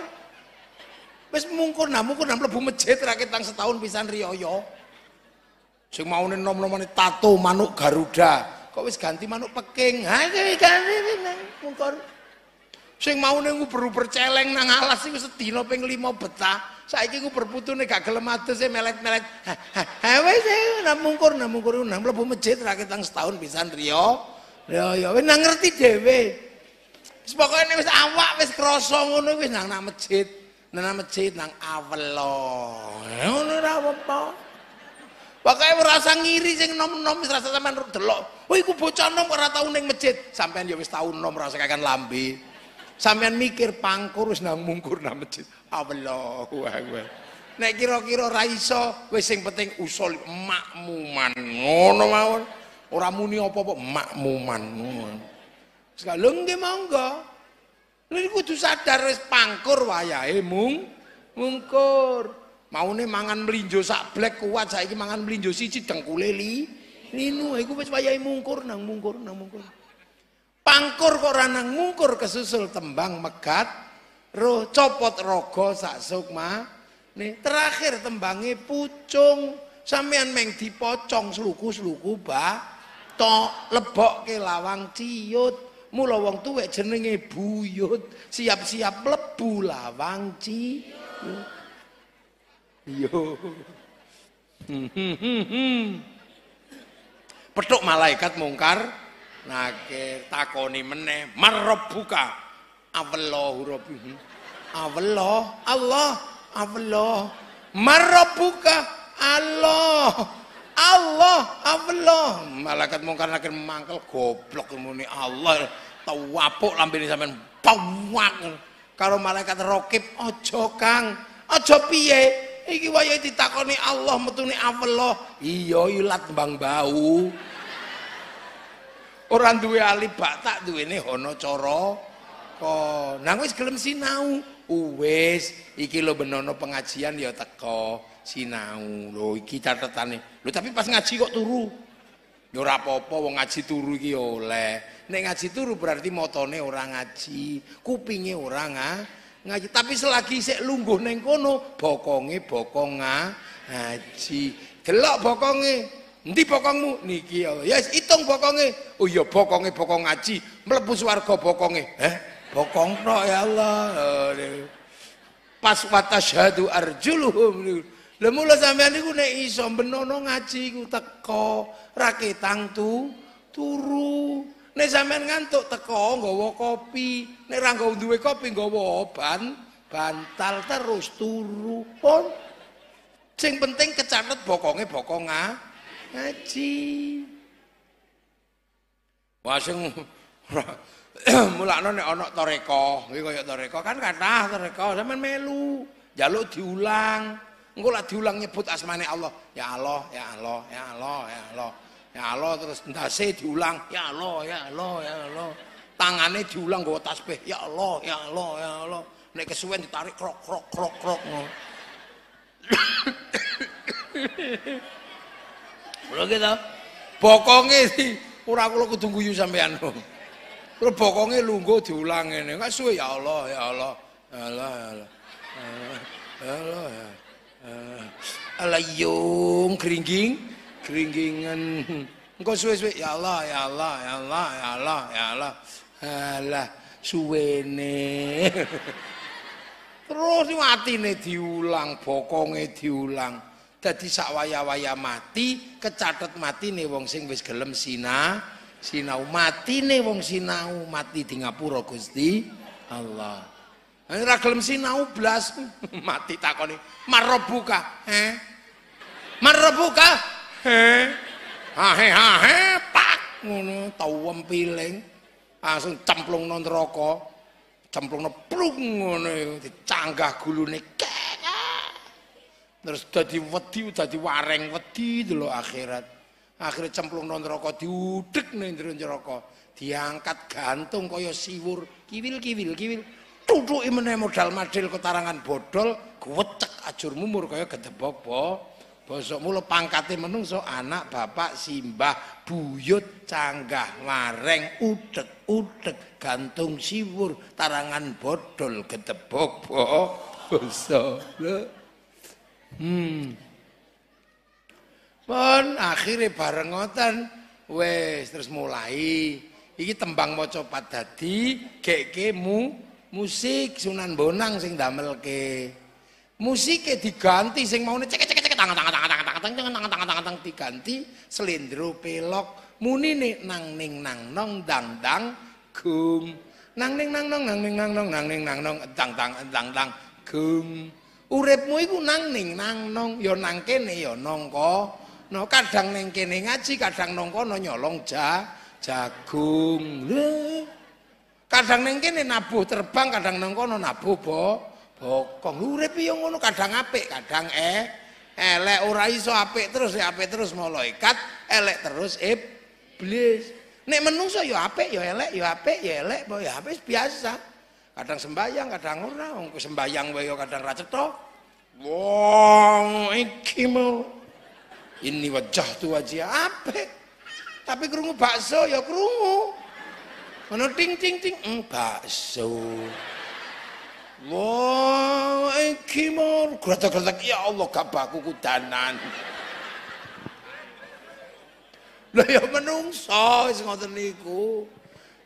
wis mungkur nah mungkur nang mlebu masjid rakyat tang setahun pisan riyoyo sing mau nom-nomane tato manuk garuda kok wis ganti manuk peking ha iki ganti mungkur sing nih gue perlu celeng nang alas iku sedina ping 5 betah saiki ku nih gak gelem adus e melet-melet. Ha wis e, nang mungkur nang mungkur nang mlebu masjid rakyat ketang setahun pisan rio-rio. ya wis nang ngerti dhewe kau ini wis awak wis krasa ngono wis nang nang masjid, nang masjid nang awelo. Eh, ngono ora apa-apa. Pokoke merasa ngiri sing nom-nom wis rasa sampean delok. Oh iku bocah nom ora tau ning masjid. Sampean ya wis tau nom rasa kakan lambe. Sampean mikir pangkur wis nang mungkur nang masjid. Allahu akbar. Nek kira-kira ra iso, wis sing penting usul makmuman. Ngono mawon. Ora muni apa-apa makmuman. Ngono mau enggak. monggo. Lha kudu sadar wis pangkur wayahe mung mungkur. nih mangan melinjo sak blek kuat saya saiki mangan melinjo siji dengkule li. Linu iku wis wayahe mungkur nang mungkur nang mungkur. Pangkur kok ora nang mungkur kesusul tembang megat roh copot rogo sak sukma. Nih, terakhir tembangi pucung sampean meng dipocong seluku seluku ba tok ke lawang ciut Mula wong tuwek jenenge buyut, siap-siap mlebu lawang ci. Yo. Petuk malaikat mungkar nake takoni meneh marob buka rabbihim awallah Allah marob buka Allah Allah Allah malaikat mungkar nakir mangkel goblok muni Allah Tawapuk ini sampean pawak kalau malaikat rokib ojo Kang, ojo piye? Iki wayahe ditakoni Allah metune Allah. iyo ilat iya, bang bau. orang duwe alibak tak duwene ini hono Kok nang wis gelem sinau. uwes iki lo benono pengajian ya teko sinau. lo iki catetane. lo tapi pas ngaji kok turu. yo ya ora wong ngaji turu iki ya oleh. Nek ngaji turu berarti motone ora ngaji, kupinge ora ngaji. Tapi selagi sik lungguh ning kono, bokonge bokong ngaji. Delok bokonge. Endi bokongmu? Niki ya. Yes, ya, hitung bokonge. Oh iya bokonge bokong ngaji, mlebu swarga bokonge. Heh, bokong tok ya Allah. Pas watasyhadu arjuluhum. Lha mula sampean niku nek iso benono ngaji iku teko, ra tu turu. Nek sampean ngantuk teko nggawa kopi, nek ra duwe kopi nggawa oban, bantal terus turu pon. Sing penting kecanet bokonge bokong ngaji. Wah sing <clears throat> mulakno nek ana toreko, iki kaya toreko kan kathah toreko, sampean melu jaluk diulang. Engko lak diulang nyebut asmane Allah, ya Allah, ya Allah, ya Allah. Ya Allah. ya Allah terus ndase diulang ya Allah ya Allah ya Allah tangannya diulang gue tasbih ya Allah ya Allah ya Allah naik kesuwen ditarik krok krok krok krok Lho kita bokonge ora kula kudu guyu sampean. Lho bokonge lungguh diulang ngene. Kok suwe ya Allah ya Allah. Ya Allah ya Allah. Ya Allah ya. ya Alayung kringging keringgingan engkau suwe-suwe ya Allah, ya Allah, ya Allah, ya Allah, ya Allah. suwe suwene. <laughs> Terus mati nih diulang, bokongnya diulang. jadi sak waya-waya mati, kecatet nih wong sing wis gelem sina, sinau nih wong sinau, mati di ngapura Gusti Allah. ini gelem sinau blas <laughs> mati takoni, marobuka Eh? marobuka he ha he pak, ngono tawem piling langsung cemplung nang neraka cemplungne plung ngono dicanggah gulune terus dadi wedi dadi wareng wedi delok akhirat akhire cemplung nang neraka diudhek nang neraka diangkat gantung kaya siwur kiwil-kiwil kiwil tutuke meneh modal madil ketarangan bodol gwecek ajur mumur kaya gedebok-bok Bosok mulu pangkate menungso anak bapak simbah buyut canggah mareng udek udek gantung siwur tarangan bodol getebok bo <laughs> bosok. Hmm. Pun akhirnya bareng barengotan wes terus mulai iki tembang maca padadi geke mu musik Sunan Bonang sing damel ke musiknya diganti sing mau cek tang tang tang tang tang tang tang tang tang tang diganti selindro pelok muni nih nang ning nang nong dang dang gum nang ning nang nong nang ning nang nong nang ning dang dang dang dang gum uripmu iku nang ning nang nong ya nang kene ya nong no kadang ning kene ngaji kadang nong kono nyolong ja jagung kadang ning kene nabuh terbang kadang nang kono nabuh bo bokong urip yo ngono kadang apik kadang e. elek ora iso apik terus ya apik terus malaikat elek terus iblis nek menungso ya apik ya elek ya apik ya elek ya apik biasa kadang sembayang kadang ora wong sembayang wae ya kadang ra cetha wong iki mau ini wajah tu wajah apik tapi krungu bakso ya krungu ngono ting ting ting mm, bakso Allah iki mon gretek-gretek ya Allah gak baku kudanan. Lah ya menungso wis ngoten niku.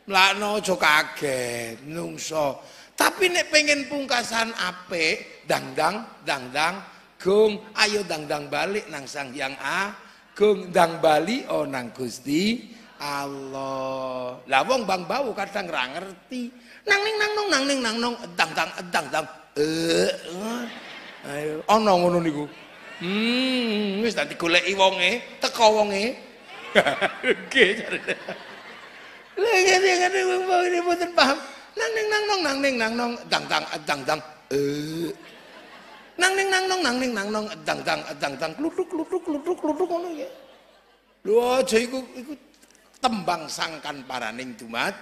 Mlakno aja kaget, menungso. Tapi nek pengen pungkasan ape dangdang dangdang gung, ayo dangdang balik nang Sang Hyang Agung, dang bali oh nang Gusti Allah. Lah wong Bang Bau kadang ra ngerti. nang ning nang nong nang ning nang nong dang dang dang dang eh, ayo eh, oh. ana ngono niku hmm wis dadi goleki wonge teko wonge lha iki iki mboten paham nang ning nang nong nang ning nang nong dang dang dang dang eh nang ning nang nong nang ning nang nong dang dang dang dang kluthuk kluthuk kluthuk kluthuk ngono iki lho aja iku tembang sangkan paraning dumat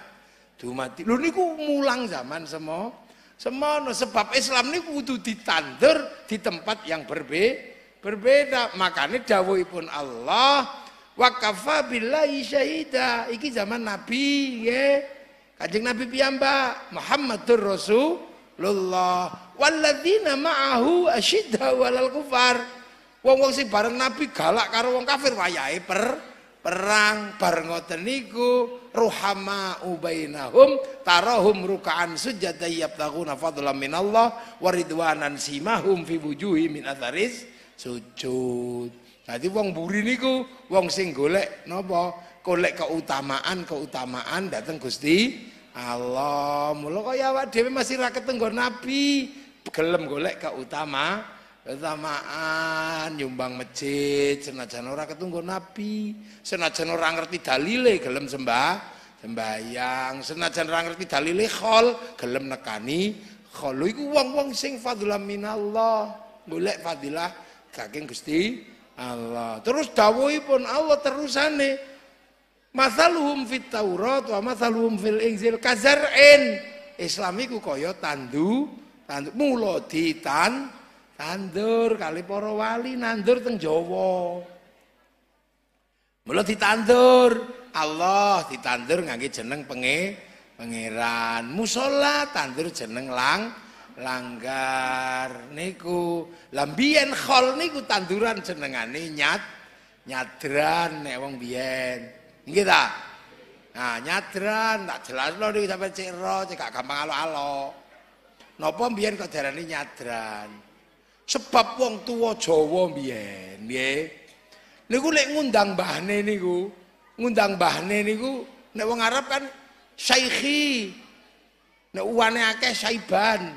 Dumati. Lho niku mulang zaman semua. Semono sebab Islam ini kudu ditandur di tempat yang berbe berbeda. Makanya pun Allah wa kafa billahi syahida. Iki zaman Nabi ya, Kanjeng Nabi piyambak Muhammadur Rasulullah walladzina ma'ahu asyidda walal kufar. Wong-wong si bareng Nabi galak karo wong kafir wayahe per perang bar ngoten niku ruhama ubainahum tarahum rukaan sujada yabtaguna fadlan minallah wa ridwanan simahum fi wujuhi min atharis sujud dadi wong buri niku wong sing golek napa golek keutamaan-keutamaan dateng Gusti Allah mulu kaya awak dhewe masih ra ketenggo nabi gelem golek keutamaan tamaan nyumbang masjid senajan ora ketunggu nabi senajan ora ngerti dalile gelem sembah yang senajan ora ngerti dalile khol gelem nekani khol iku wong-wong sing fadlah minallah golek fadilah saking Gusti Allah terus dawuhipun Allah terusane masaluhum fit Taurat wa masaluhum fil Injil kazar'in Islam iku kaya tandu tandu mulo ditan Tandur kali para wali nandur teng Jowo. Mula ditandur, Allah ditandur ngangge jeneng penge pangeran. Musala tandur jeneng lang langgar niku. Lah biyen khol niku tanduran jenengane nyat nyadran nek wong biyen. Nggih ta? Nah, nyadran tak jelas lho iki sampe cek ro, gak gampang alo-alo. Nopo biyen kok diarani nyadran? sebab wong tua Jawa mbiyen nggih niku lek ngundang mbahne niku ngundang mbahne niku nek wong Arab kan Syaihi, nek uwane akeh saiban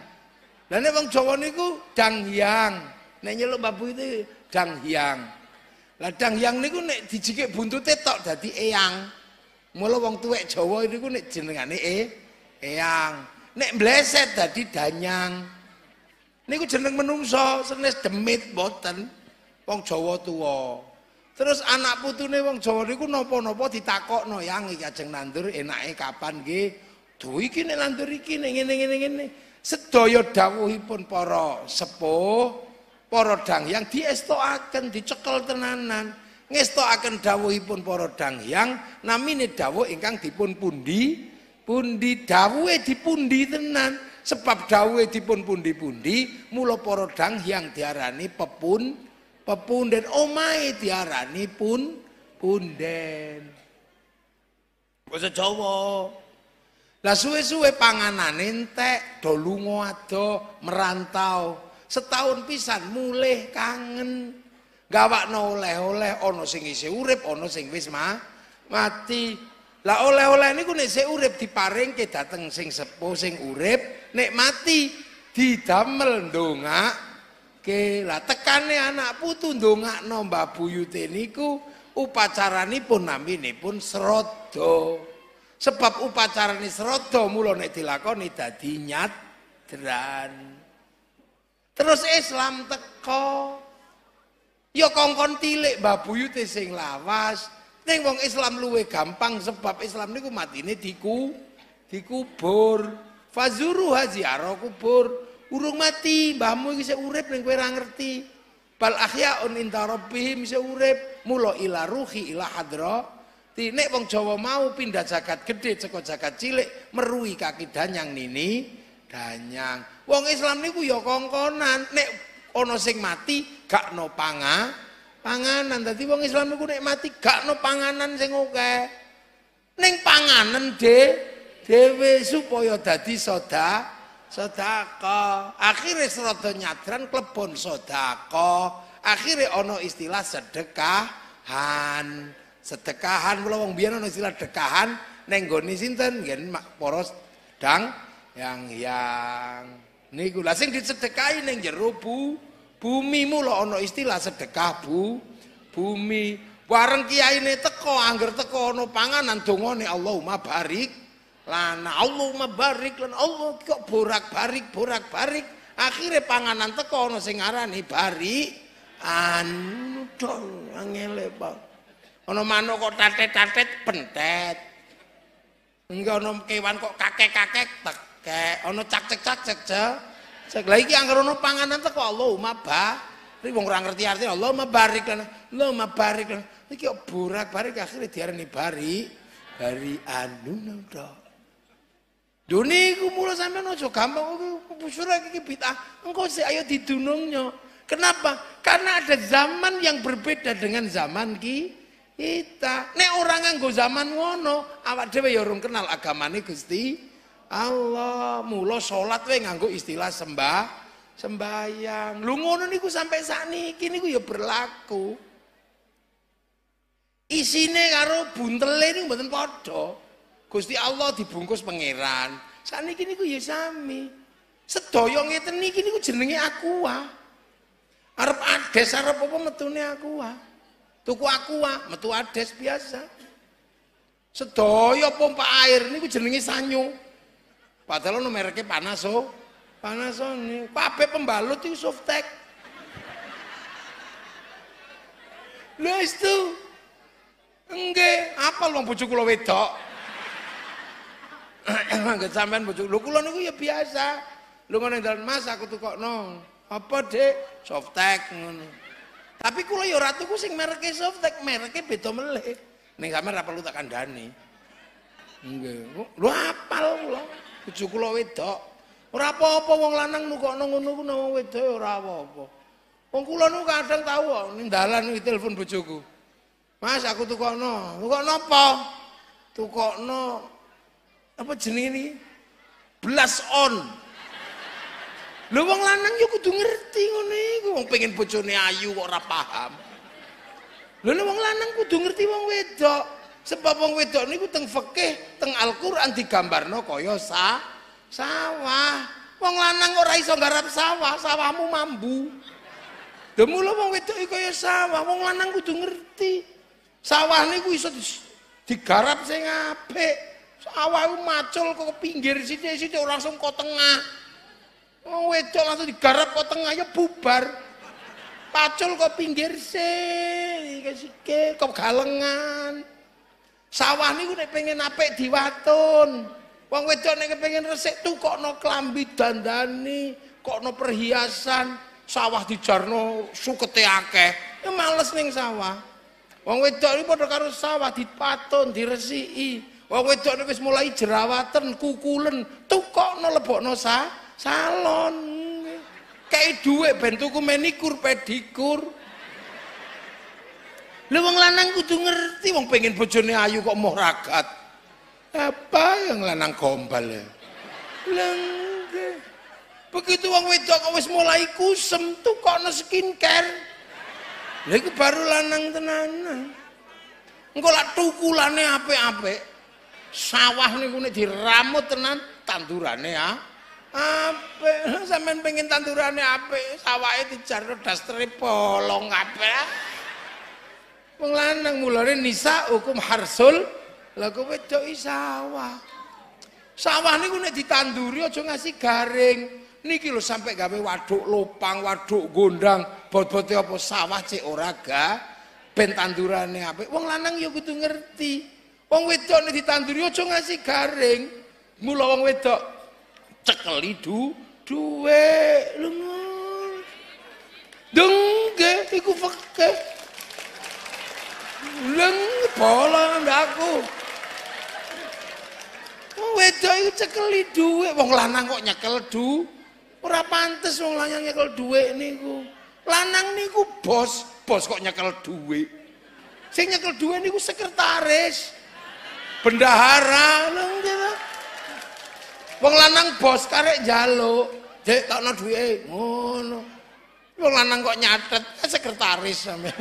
lha nek wong Jawa niku dang hyang nek nyeluk babu itu dang hyang Ladang yang niku nek dijikik buntute tok dadi eyang. Mula wong tuwek Jawa niku nek jenengane e eyang. Nek mbleset dadi danyang. Niku jeneng menungso, senes demit boten. Wong Jawa tua. Terus anak nih wong Jawa niku nopo napa ditakokno, "Yang iki ajeng nandur enake kapan nggih?" "Duh iki nek nandur iki nek ngene-ngene ngene." Sedaya dawuhipun para sepuh, para dangyang diestokaken, dicekel tenanan. Ngestokaken poro para yang namine dawuh ingkang dipun pundi? Pundi dawuhe dipundi tenan sebab dawuhe dipun pundi-pundi mula para dang yang diarani pepun pepunden omai diarani pun punden basa Jawa lah suwe-suwe panganan entek do ado merantau setahun pisan mulih kangen no oleh-oleh ono sing isih urip sing wis mati Lah oleh-oleh niku nek sik urip diparingke dateng sing sepuh sing urip, nek mati didamel ndongake. Lah tekane anak putu ndongakno mbah buyute niku upacaranipun naminipun serodo. Sebab upacarane serodo mulo nek dilakoni dadi nyadran. Terus Islam teko. Ya kongkon tilik mbah buyute sing lawas. Neng wong Islam luwe gampang sebab Islam niku ini diku dikubur. Fazuru haziaro kubur. Urung mati, mbahmu iki sik urip ning kowe ora ngerti. Bal ahyaun inda rabbihim sik urip mulo ila ruhi ila hadra. Nek wong Jawa mau pindah jagat gede ceko jagat cilik merui kaki danyang nini danyang. Wong Islam niku ya kongkonan nek ono sing mati gak no panga panganan dadi wong islam iku nikmati gak no panganan sing akeh ning panganan de dhewe supaya dadi soda sedaka akhire serada nyadran klebon sedaka akhire ana istilah sedekahan sedekahan kula wong biyen ana istilah sedekahan Neng goni sinten mak poros dang yang yang niku lah sing disedekahi ning jero Bumi lo ono istilah sedekah bu bumi bareng kiai ini teko angger teko ono panganan dongone Allahumma barik lana Allahumma barik lan Allah kok borak barik borak barik akhirnya panganan teko ono sing arani barik anu dong angele bang ono mano kok tatet tatet pentet enggak ono kewan kok kakek kakek tekek ono cak cek cak cek Saya lagi angker ono panganan teko Allahumma barik wong ora ngerti artinya Allahumma barik Allah Allahumma barik lan iki kok borak-balik akhire diarani bari bari anu nado. Dunia iku mulo sampean aja gampang kok lagi iki bid'ah. Engko sik ayo didunungnya. Kenapa? Karena ada zaman yang berbeda dengan zaman ki kita. Nek orang nganggo zaman ngono, awak dhewe ya urung kenal agamane Gusti Allah mulo salat we nganggo istilah sembah sembahyang. Lu ngono niku sampe sakniki niku ya berlaku. Isine karo buntele niku mboten padha. Gusti Allah dibungkus pangeran. Sakniki niku ya sami. Sedaya ngeten niki niku jenenge aku wae. Arep ades arep apa metune aku wae. Tuku aku wae, metu ades biasa. Sedaya pompa air niku jenenge sanyung. Padahal ono mereknya panas oh. Panas ini. Pape pembalut itu softtek. Lha itu. Enggak, apa lu bojo kula wedok? Enggak <clears throat> sampean bojo. Lho kula niku ya biasa. Lu ngene dalan Mas aku tukokno. Apa, Dek? Softtek ngono. Tapi kula ya ora tuku sing merek Softtek, mereknya beda melih. Ning sampean ora perlu tak kandhani. Enggak. Lu apal kula? bojo kula wedok. Ora apa-apa wong lanang nukokno ngono ku nang wedok ya ora apa-apa. Wong kula niku kadang tau kok ning dalan iki telepon bojoku. Mas aku tukokno. Tukokno apa? Tukokno apa jenenge ini? Blas on. Lho wong lanang yo kudu ngerti ngono iku wong pengen bojone ayu kok ora paham. Lho wong lanang kudu ngerti wong wedok. Sebab wong wedok niku teng fikih, teng Al-Qur'an digambarno kaya sawah. Wong lanang ora iso garap sawah, sawahmu mambu. Demula wong wedok iku kaya sawah, wong lanang kudu ngerti. Sawah niku iso digarap sing apik. Sawah ku macul kok pinggir sithik-sithik ora langsung kok tengah. Wong wedok langsung digarap kok tengah ya bubar. Pacul kok pinggir sih, kasih ke, kok galengan. Sawah niku nek pengen apik diwatun. Wong wedok nek pengen resik tukokno klambi dandani, no perhiasan, sawah dijarno sukete akeh. Ya males ning sawah. Wong wedok iki padha karo sawah dipatun, diresiki. Wong wedok wis mulai jerawatan, kukulen, Tuh tukokno lebokno sa salon. Kayak duwe bentuku tuku pedikur. Lha wong lanang kudu ngerti wong pengen bojone ayu kok mau ragat. Apa yang lanang gombal ya? Lengge. Begitu wong wedok kok wis mulai kusem tuh kok no skin care. Lha iku baru lanang tenanan. Engko lak tukulane apik-apik. Sawah niku nek diramut tenan tandurane ya. Ape, sampean pengen tandurane apik, sawahe dijar rodas polong apik. Wong lanang mulane nisa hukum harsul. Lah kowe cok sawah. Sawah niku nek ditanduri aja ngasih garing. Niki lho sampe gawe waduk lopang, waduk gondang, bot-bote apa sawah cek ora ga ben tandurane apik. Wong lanang ya kudu ngerti. Wong wedok nek ditanduri aja ngasih garing. Mula wong wedok cekeli du duwe lungun. Dengge iku fakih. Leng bolong aku. Wong wedok iku cekeli dhuwit, wong lanang kok nyekel du. Ora pantes wong lanang nyekel dhuwit niku. Lanang niku bos, bos kok nyekel dhuwit. Sing nyekel dhuwit niku sekretaris. Bendahara lho gitu. Wong lanang bos karek njaluk, "Dek, takno dhuwite." Ngono. Wong lanang kok nyatet, sekretaris sampean.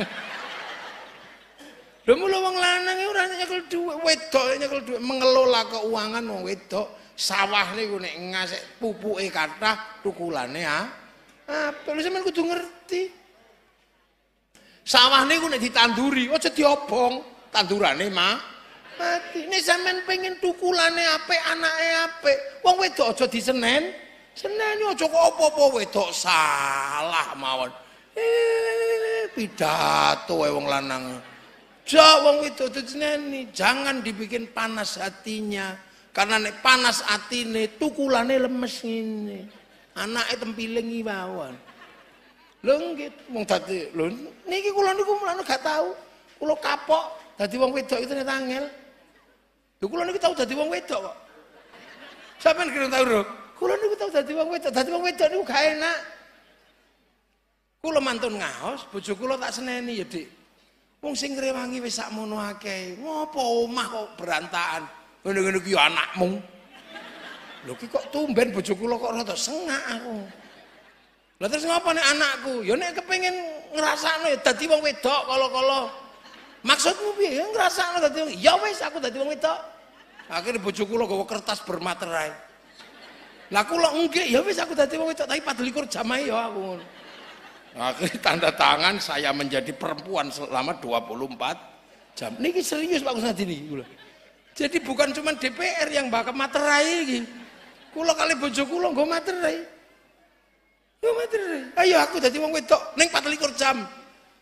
Lha mulo wong lanang e ora nyekel dhuwit, wedok e nyekel dhuwit, ngelola keuangan wong wedok. Sawah niku nek ngasek pupuke kathah, tukulane ha. Apa lu sampean kudu ngerti? Sawah niku nek ditanduri, aja diobong, tandurane mah mati. Nek sampean pengin tukulane apik, anake apik, wong wedok aja disenen. Senen aja kok apa-apa wedok salah mawon. Eh, pidato wae wong lanang. E. Jawang itu itu dijeneni, jangan dibikin panas hatinya. Karena nih panas hati nih tukulane lemes anak itu tempilingi mawon. Lho mau tadi dadi lho niki kula niku mulane gak tau. kulo kapok tadi wong wedok itu nih tangel tuh kulo niku tau tadi wong wedok kok. yang kira tau lho. kulo niku tau tadi wong wedok, tadi wong wedok niku gak enak. kulo mantun ngaos, bujuk kulo tak seneni ya, Dik. Wong sing ngrewangi wis sakmono akeh. Ngopo omah kok berantakan? Ngene-ngene ki anakmu. Lho ki kok tumben bojoku kula kok rada sengak aku. Lah terus ngopo nek anakku? Ya nek kepengin ngrasakno ya dadi wong wedok kala-kala. Maksudmu piye? Ya ngrasakno dadi wong. Ya wis aku dadi wong wedok. Akhire bojoku kula gawa kertas bermaterai. Lah kula nggih ya wis aku dadi wong wedok tapi padelikur likur jamahe ya aku ngono. Nah, tanda tangan saya menjadi perempuan selama 24 jam. Ini serius Pak ini. Jadi bukan cuma DPR yang bakal materai ini. Kula kali bojo kula gue materai. Gue materai. Ayo ah, iya, aku jadi wong wedok neng 24 jam.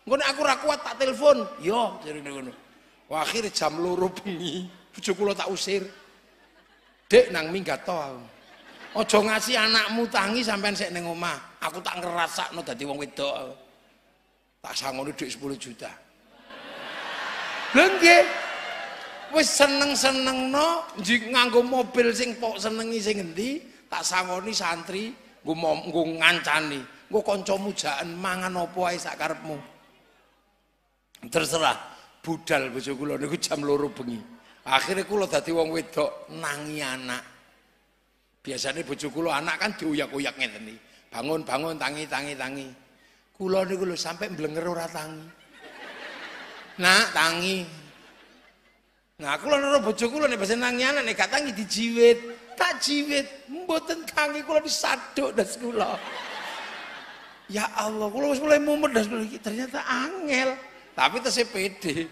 Gue neng aku ra kuat tak telepon. Yo iya, jadi ngono. Wah akhir jam loro bengi bojo kula tak usir. Dek nang minggat to Ojo ngasih anakmu tangi sampai sik ning omah. Aku tak no dadi wong wedok. Tak sangoni dhuwit 10 juta. Lho Wes seneng seneng Jik nganggo mobil sing pok senengi sing ngendi tak sangoni santri nggo ngancani. Gue kancamu jaen mangan apa ae sak Terserah budal bojo kula niku jam loro bengi. Akhirnya kula dadi wong wedok nangi anak. Biasanya bojo kula anak kan dioyak-oyak ngeten nih Bangun-bangun tangi-tangi-tangi. Kula niku lho sampai mblenger ora tangi. Nak tangi. Nah kula nero bojo nih biasanya basa nih katangi gak tangi dijiwit. Tak jiwit, mboten tangi kula disaduk das kula. Ya Allah, kula wis mulai mumet das kula ternyata angel. Tapi tak pede.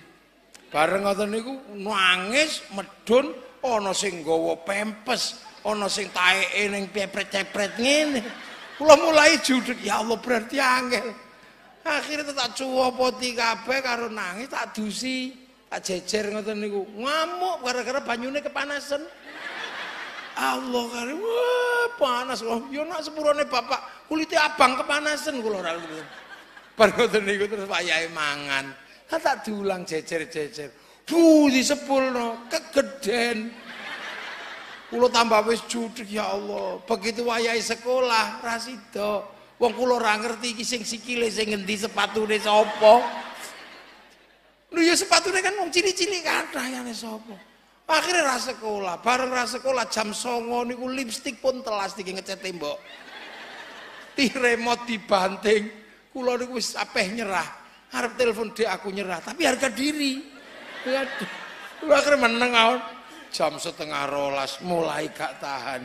Bareng ngoten niku nangis medun ana sing pempes ana sing taeke ning pepret-pepret ngene. Kula mulai judut. ya Allah berarti angel. Akhire tak cuwo poti kabeh karo nangis tak dusi, tak jejer ngoten niku. Ngamuk gara-gara banyune kepanasan. Allah kare, wah panas kok. Yo nak sepurane bapak, kulite abang kepanasan kula ora ngerti. Bar niku terus wayahe mangan. Tak tak diulang jejer-jejer. Bu di sepulno kegeden. Kulo tambah wis judeg ya Allah. Begitu wayahe sekolah rasido. Wong kulo ora ngerti iki sing sikile sing ngendi sepatune sapa. Lho ya sepatune kan wong cilik-cilik kathah yane sapa. Akhirnya ra sekolah, bareng ra sekolah jam songo niku lipstik pun telas iki ngecat tembok. remote dibanting. Kulo niku wis apeh nyerah. Harap telepon dia aku nyerah, tapi harga diri. lu Akhirnya menang awal jam setengah rolas mulai gak tahan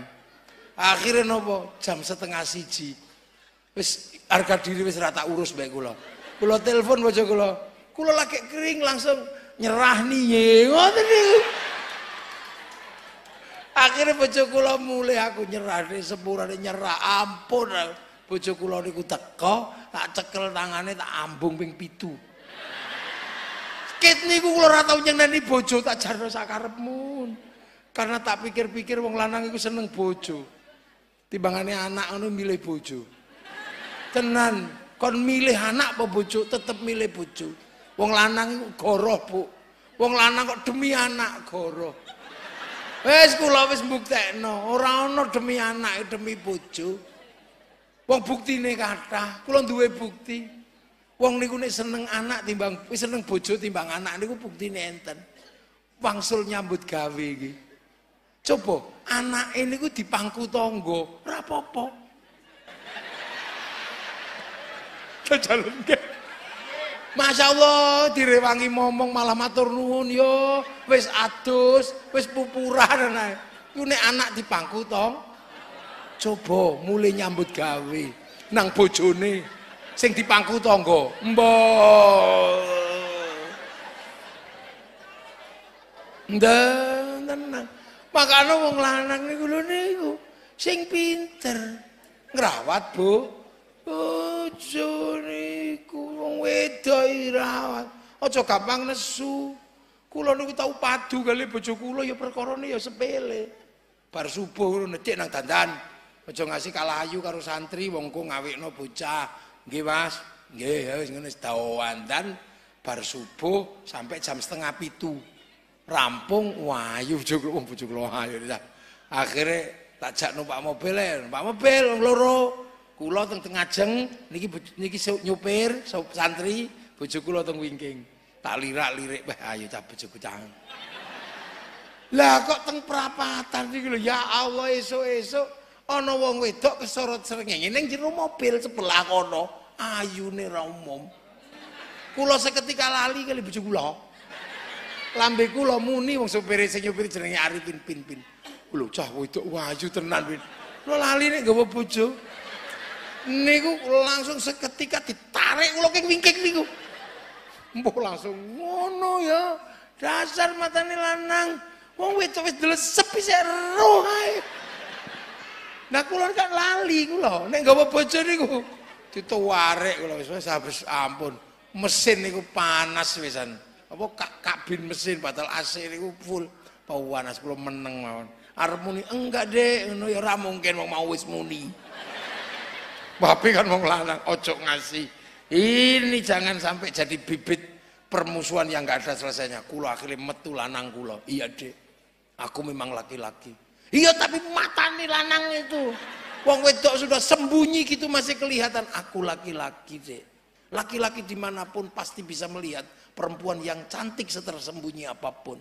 akhirnya nopo jam setengah siji wis harga diri wis rata urus baik kula kula telepon bojo kula kula lagi kering langsung nyerah nih ngoten tadi. akhirnya bojo kula mulai aku nyerah sepura di nyerah ampun bojo kula ku teko tak cekel tangannya tak ambung ping pitu sakit nih gue ora tau nyeneni bojo tak jarno sakarepmu. Karena tak pikir-pikir wong lanang itu seneng bojo. Timbangane anak anu milih bojo. Tenan, kon milih anak apa bojo tetep milih bojo. Wong lanang iku goroh, Bu. Wong lanang kok demi anak goroh. Wis kula wis mbuktekno, ora ana demi anak, demi bojo. Wong buktine kathah, kula duwe bukti. Wong niku nih seneng anak timbang seneng bojo timbang anak niku buktine enten. Wangsul nyambut gawe iki. Coba anak ini gue dipangku tonggo, rapopo. apa-apa. <laughs> Masya Allah direwangi momong malah matur nuhun yo wes atus, wes pupuran <laughs> nah. Gue nih anak dipangku tong coba mulai nyambut gawe nang bojone. sing dipangku tangga mbok ndang tenang makane wong lanang niku lho niku sing pinter ngrawat bu bojo niku wong wedok irawat aja gampang nesu kula niku tau padu kali bojo kula ya perkara ya sepele bar subuh ngono nang dandan aja ngasih kalah ayu karo santri wong ku ngawekno bocah nggih Mas, nggih wis ngene dawa andan bar subuh sampai jam setengah pitu rampung wayu bojoku oh, wong bojoku ayo akhire tak numpak mobil ya eh, numpak mobil loro kula teng tengah jeng niki niki nyupir santri bojoku kula teng wingking tak lirak-lirik wah ayo cah bojoku cah lah kok teng perapatan iki lho ya Allah esuk-esuk ana wong wedok kesorot srengenge ning jero mobil sebelah kono ayune ra umum kula seketika lali kali bojo kula lambe kula muni wong sopere sing nyupir jenenge Arifin pin pin lho cah wedok wayu tenan pin lho lali nek gawa bojo niku langsung seketika ditarik kula king wingking niku mbuh langsung ngono ya dasar matane lanang wong wedok wis delesep isih roh ae Nah kulo kan lali gak nek nggawa bojo niku dituwarik kula wis wis habis ampun. Mesin niku panas wisan. Apa kabin mesin batal AC niku full panas kulo meneng mawon. Arep muni enggak, deh, ngono ya ora mungkin wong mau wis muni. Bapak kan wong lanang ojo ngasih. Ini jangan sampai jadi bibit permusuhan yang nggak ada selesainya. Kulo akhirnya metu lanang kulo. Iya, deh, Aku memang laki-laki. Iya tapi mata nih lanang itu. Wong wedok sudah sembunyi gitu masih kelihatan. Aku laki-laki deh. Laki-laki dimanapun pasti bisa melihat perempuan yang cantik setersembunyi apapun.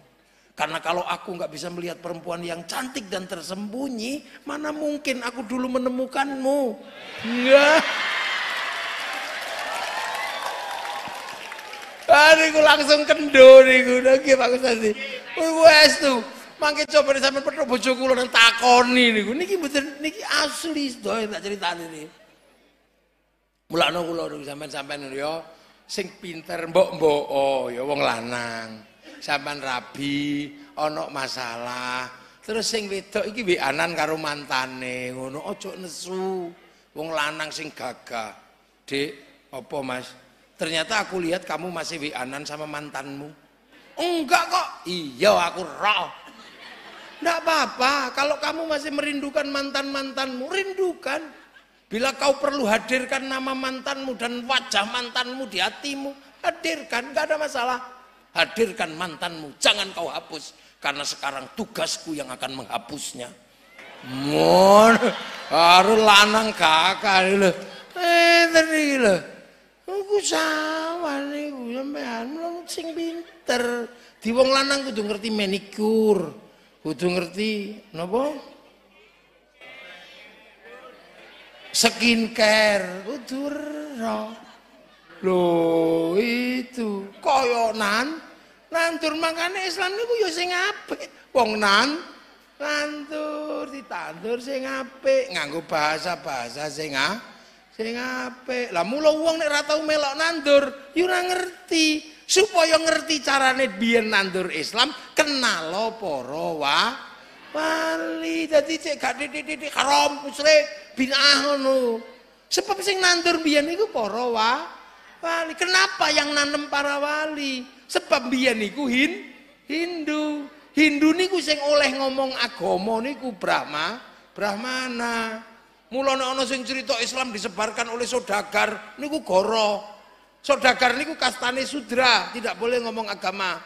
Karena kalau aku nggak bisa melihat perempuan yang cantik dan tersembunyi, mana mungkin aku dulu menemukanmu? Enggak. Hari ku langsung kendor, nih, gue udah gitu aku es tuh, Mangke coba nih sampean petuk bojo dan nang nih, niku. Niki betul niki asli doy tak Mulak niki. Mulane dong sampai sampai nih yo, ya, sing pinter mbok-mbok oh, yo ya wong lanang. sampai rabi onok masalah. Terus sing wedok iki anan karo mantane ngono Ojo nesu. Wong lanang sing gagah. dek opo Mas? Ternyata aku lihat kamu masih anan sama mantanmu. Enggak kok. Iya aku roh. Tidak apa-apa, kalau kamu masih merindukan mantan-mantanmu, rindukan. Bila kau perlu hadirkan nama mantanmu dan wajah mantanmu di hatimu, hadirkan, gak ada masalah. Hadirkan mantanmu, jangan kau hapus. Karena sekarang tugasku yang akan menghapusnya. Mon, harus lanang kakak ini loh. Eh, tadi loh. Aku gue sampai anu sing pinter. Di wong lanang kudu ngerti manicure kudu ngerti nopo Skincare. care kudu lho itu kaya nan Nandur, mangane Islam niku ya sing apik wong nan nantur ditandur sing apik nganggo bahasa-bahasa sing apik sing apik lah mula wong nek ra tau melok nandur yo ora ngerti supaya ngerti carane biyen nandur Islam kenalo para wa wali dadi cek gak di di haram musyrik bin ahono sebab sing nandur biyen iku para wa wali kenapa yang nanem para wali sebab biyen niku hin Hindu Hindu niku sih oleh ngomong agomo niku Brahma Brahmana Mulane ana sing cerita Islam disebarkan oleh sodagar niku goroh Sodakar niku kastane sudra, tidak boleh ngomong agama.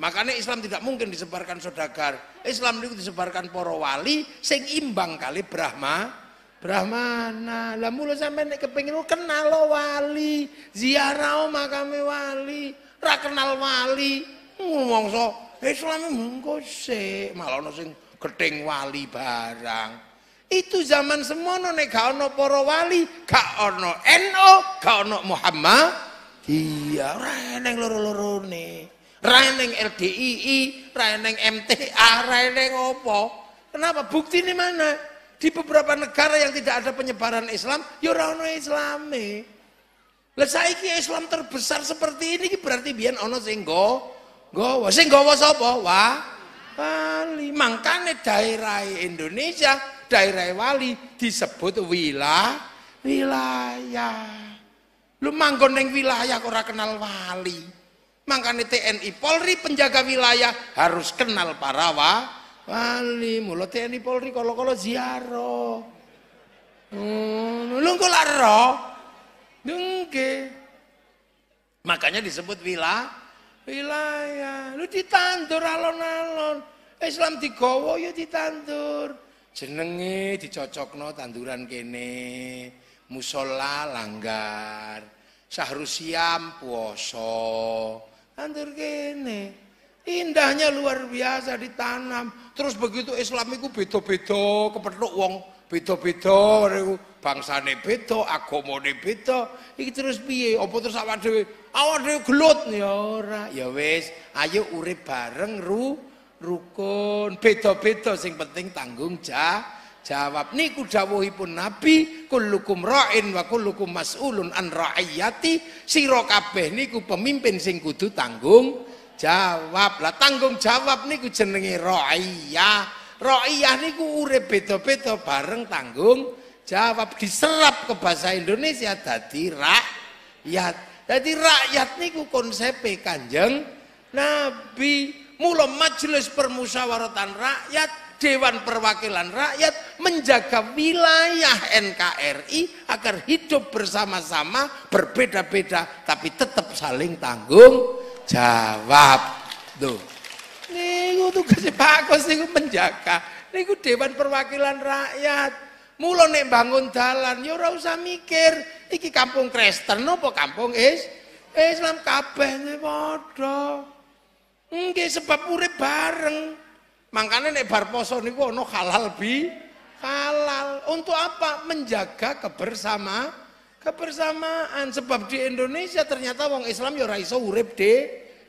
Makanya Islam tidak mungkin disebarkan sodagar. Islam itu disebarkan poro wali, sing imbang kali Brahma. Brahmana, lah mulu sampai nek kepengin oh, kenal lo wali, ziarah oh, makame wali, ra kenal wali, ngomong so, Islam mengko sik, malah ono sing wali barang. Itu zaman semua nek gak ono para wali, gak ono NO, gak ono Muhammad Iya, reneng loro-loro nih. Reneng LDII, reneng MTA, reneng opo. Kenapa? Bukti ini mana? Di beberapa negara yang tidak ada penyebaran Islam, ya ono Islame. Lah saiki Islam terbesar seperti ini berarti biyen ono sing nggawa. Sing nggawa sapa? Wah, wali. Mangkane daerah Indonesia, daerah wali disebut wilayah wilayah. Lu manggon neng wilayah ora kenal wali. Makanya TNI Polri penjaga wilayah harus kenal para wa, wali. Mula TNI Polri kalau-kalau ziaro, Hmm, lu kok laro? Dengke. Makanya disebut wilayah. Wilayah. Lu ditandur alon-alon. Islam digowo ya ditandur. Jenenge dicocokno tanduran kene. musola langgar sahru siam puasa antur kene indahnya luar biasa ditanam terus begitu islam iku beda-beda kepethuk wong beda-beda bangsane beda agamane beda iki terus piye apa terus awak dhewe awak dhewe gelut ya ora ya wis ayo urip bareng rukun beda-beda sing penting tanggung jawab Jawab niku dawuhipun Nabi, kullukum ra'in wa kullukum mas'ulun an ra'iyati, sira kabeh niku pemimpin sing kudu tanggung jawab. Lah tanggung jawab niku jenenge ra'iyah. Ra'iyah niku urip beda-beda bareng tanggung jawab diserap ke bahasa Indonesia dadi rakyat. Dadi rakyat niku konsep e Kanjeng Nabi. Mula majelis permusyawaratan rakyat Dewan Perwakilan Rakyat menjaga wilayah NKRI agar hidup bersama-sama berbeda-beda tapi tetap saling tanggung jawab. Tuh. Niku tugasnya bagus niku menjaga. Niku Dewan Perwakilan Rakyat. Mula nek bangun dalan ya ora usah mikir iki kampung Kristen apa kampung is Islam kabeh padha. Nggih sebab urip bareng. Makanya nek bar poso niku ono halal bi halal. Untuk apa? Menjaga kebersama kebersamaan. Sebab di Indonesia ternyata wong Islam ya ora iso urip de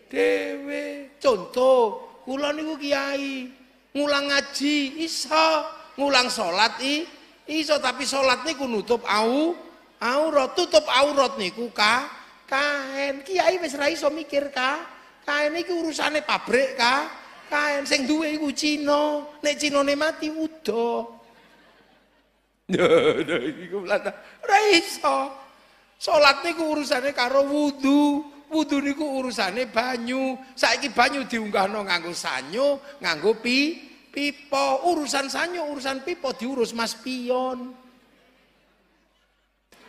dewe Contoh, kula niku kiai, ngulang ngaji iso, ngulang salat i iso tapi salat niku nutup au aurat, tutup aurat niku ka kaen. Kiai wis ra iso mikir ka kaen iki urusane pabrik ka KKN sing duwe iku Cina. Nek Cinane mati wudo. Iku lha ora iso. Salat niku urusane karo wudu. Wudu niku urusane banyu. Saiki banyu diunggahno nganggo sanyo, nganggo pi pipa. Urusan sanyo, urusan pipa diurus Mas Pion.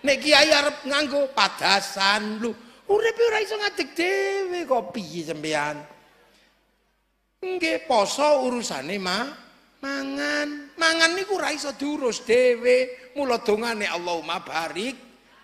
Nek kiai arep nganggo padasan lu. Urip ora iso ngadeg dhewe kok piye sampean? Nggih poso urusane ma mangan. Mangan niku ora iso diurus dhewe. Mula dongane Allahumma barik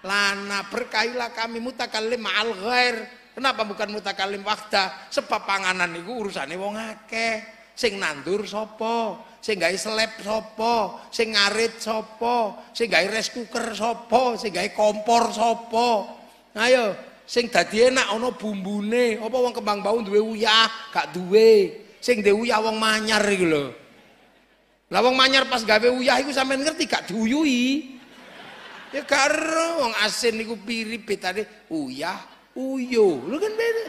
lana berkailah kami mutakallim al ghair. Kenapa bukan mutakallim wahda? Sebab panganan niku urusane wong akeh. Sing nandur sapa? Sing gawe selep sapa? Sing ngarit sapa? Sing gawe rice cooker sapa? Sing gawe kompor sapa? Ayo, sing dadi enak ana bumbune, apa wong kembang bau duwe uyah, gak duwe. sing dewi uyah wong manyar gitu lho. Lah wong manyar pas gawe uyah iku sampean ngerti gak diuyuhi. Ya karo wong asin niku pirip betane uyah uyo. Lho kan beda.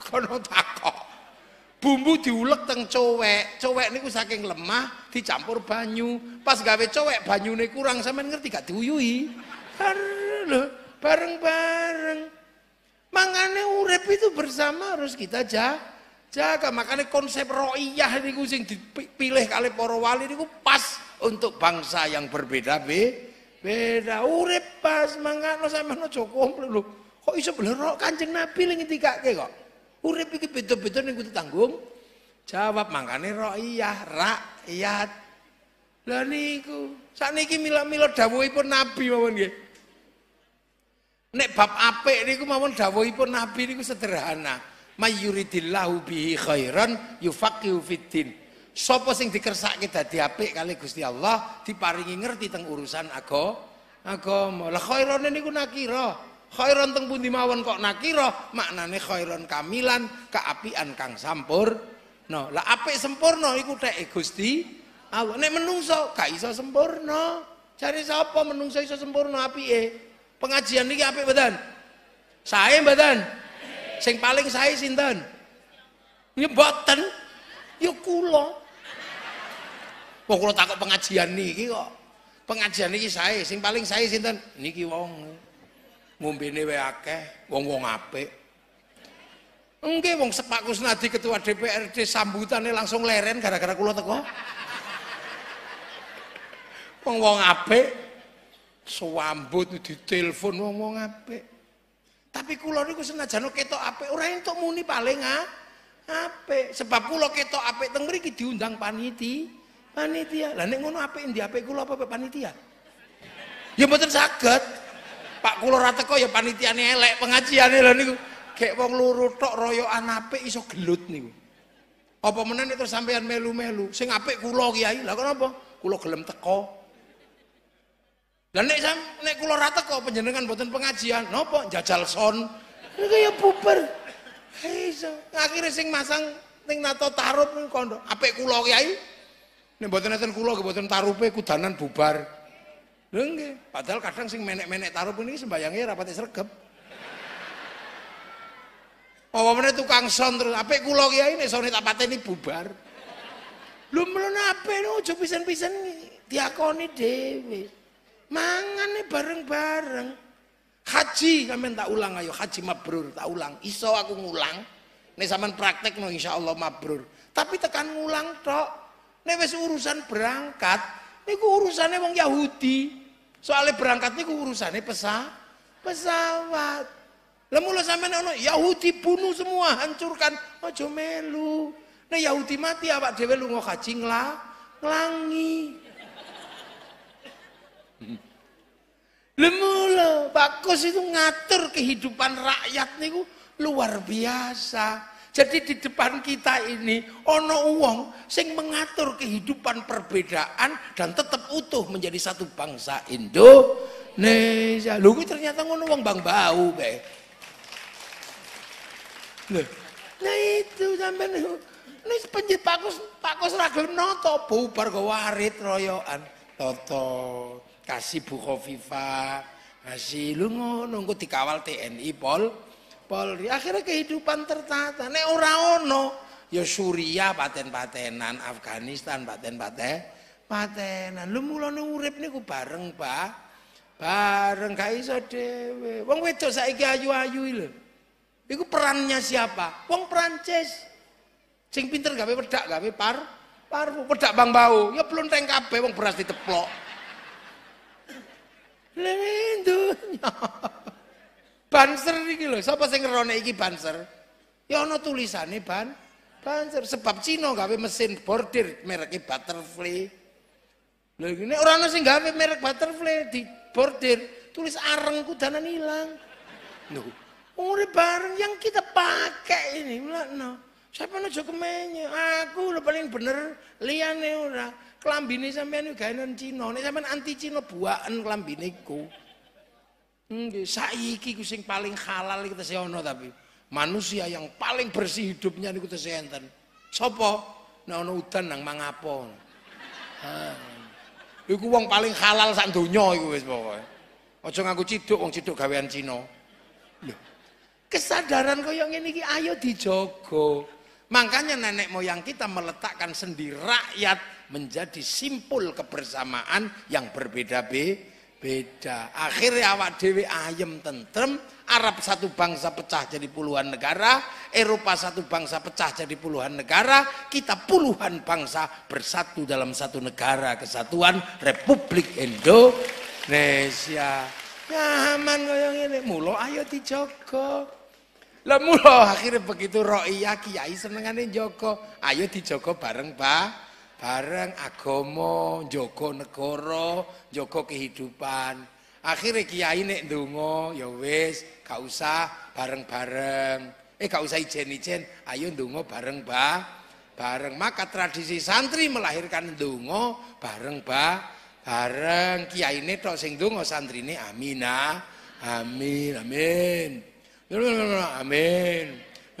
Kono takok. bumbu diulek teng cowek cowek niku saking lemah dicampur banyu pas gawe cowek banyune kurang sampean ngerti gak diuyuhi kan lho bareng-bareng mangane urip itu bersama harus kita jaga Jaga makanya konsep ro'iyah ini kucing dipilih kali para wali ini pas untuk bangsa yang berbeda be Beda urip pas mangano sama no cokong lho. Kok iso belerok Kanjeng Nabi tiga ke kok. Urip iki beda-beda nih gue tanggung jawab mangane ro'iyah, rakyat. Lah niku niki mila-mila pun Nabi mawon nggih. Nek bab ape niku mawon dawuhipun Nabi niku sederhana mayuridillahu bihi khairan yufaqihu fiddin. Sapa sing dikersake dadi apik kali Gusti Allah diparingi ngerti teng urusan aku agama. Lah khairon niku nakira. Khairon teng pundi mawon kok nakira? Maknane khairon kamilan, keapian kang sampur. No, lah apik sempurna iku tek e Gusti Allah. Nek menungso gak iso sempurna. Cari sapa menungso iso sempurna apike? Pengajian niki apik badan saya badan sing paling saya sinten? Nyeboten. Ya, ya kula. Wong kula takut pengajian niki kok. Pengajian niki saya, sing paling saya sinten? Niki wong. Ngombene wae wong-wong ape, Enggak, wong Sepak Kusnadi Ketua DPRD sambutannya langsung leren gara-gara kula teko. Wong wong ape suambut telpon wong wong ape. Tapi kula niku senajan ketok apik ora entuk muni paling ah. apik. Sebab kulo ketok apik teng mriki diundang paniti. Panitia. Lah nek ngono apik ndi apik kulo apa panitia? Ya mboten saged. Pak kula ra teko ya panitiane elek, pengajiane lho niku. Gek wong luru tok royokan apik iso gelut niku. Apa meneh itu sampean melu-melu? Sing apik kulo Kiai. Lah kenapa? Kulo gelem teko. Dan nek nek kula ra teko panjenengan mboten pengajian, nopo jajal son. Iku ya bubar. Iso. Akhire sing masang ning nato tarup ning kondo. Apik kula kiai. Nek mboten enten kula ge mboten tarupe kudanan bubar. Lho nggih, padahal kadang sing menek-menek tarup ini sembayange ra pati sregep. Apa tukang son terus apik kula kiai nek sone tak pateni bubar. Lho mlono apik no aja pisan-pisan diakoni dhewe. Mangan nih bareng-bareng. Haji, kami tak ulang ayo haji mabrur, tak ulang. Iso aku ngulang. Nih zaman praktek no insya Allah mabrur. Tapi tekan ngulang tok. Nih wes urusan berangkat. Niku urusannya wong Yahudi. Soalnya berangkat niku urusannya pesah pesawat. Lah mula sampean ono Yahudi bunuh semua, hancurkan. Ojo melu. Nih Yahudi mati awak lu lunga haji ngla, ngelangi Lemula, Pak itu ngatur kehidupan rakyat nih luar biasa. Jadi di depan kita ini ono uang sing mengatur kehidupan perbedaan dan tetap utuh menjadi satu bangsa Indo nih. Lho ternyata ngono uang bang bau be. Nah itu nih, nih nah, penjit bagus, pakus ragil noto bubar gowarit royoan toto kasih Bu Khofifa, kasih lu nunggu dikawal TNI Pol Polri. Akhirnya kehidupan tertata. Nek ora ono ya Suriah paten-patenan, Afghanistan paten-paten, patenan. Lu mulane urip niku bareng, Pak. Bareng gak iso dhewe. Wong wedok saiki ayu-ayu lho. Iku perannya siapa? Wong Prancis. Sing pinter gawe pedak gawe par par pedak bang bau. Ya belum teng kabeh wong beras diteplok. Lendunya. Banser iki loh. Siapa sing ngerone iki banser? Ya ana tulisane ban banser sebab Cina gawe mesin bordir mereknya butterfly. Lho ini orang ana sing gawe merek butterfly di bordir tulis areng kudanan hilang. Lho, urip bareng yang kita pakai ini, lho. No. Siapa nojo kemenye? Aku lo paling bener, liane ora. Klambine sampean gawean Cina, nek sampean anti Cina buaken klambine iku. Nggih, saiki ku sing paling halal kita tesih ana tapi manusia yang paling bersih hidupnya niku tesih enten. Sopo? Nek ana udan nang mangapo. Ha. Iku wong paling halal sak donya iku wis pokoke. Aja ngaku ciduk wong ciduk gawean Cina. Kesadaran kau ngene iki ayo dijogo. Makanya nenek moyang kita meletakkan sendi rakyat menjadi simpul kebersamaan yang berbeda-beda. Akhirnya awak dewi ayam tentrem, Arab satu bangsa pecah jadi puluhan negara, Eropa satu bangsa pecah jadi puluhan negara, kita puluhan bangsa bersatu dalam satu negara kesatuan Republik Indonesia. Ya aman goyang ini mulo ayo dijogo. Lah muloh, akhirnya begitu ro'iyah kiai senengane Joko. ayo dijogo bareng Pak bareng Agomo Joko Negoro Joko kehidupan akhirnya kiai nek dongo ya wis gak usah bareng-bareng eh gak usah ijen-ijen ayo ndonga bareng ba bareng maka tradisi santri melahirkan dongo bareng ba bareng kiai nek tok sing santri santrine amina amin amin amin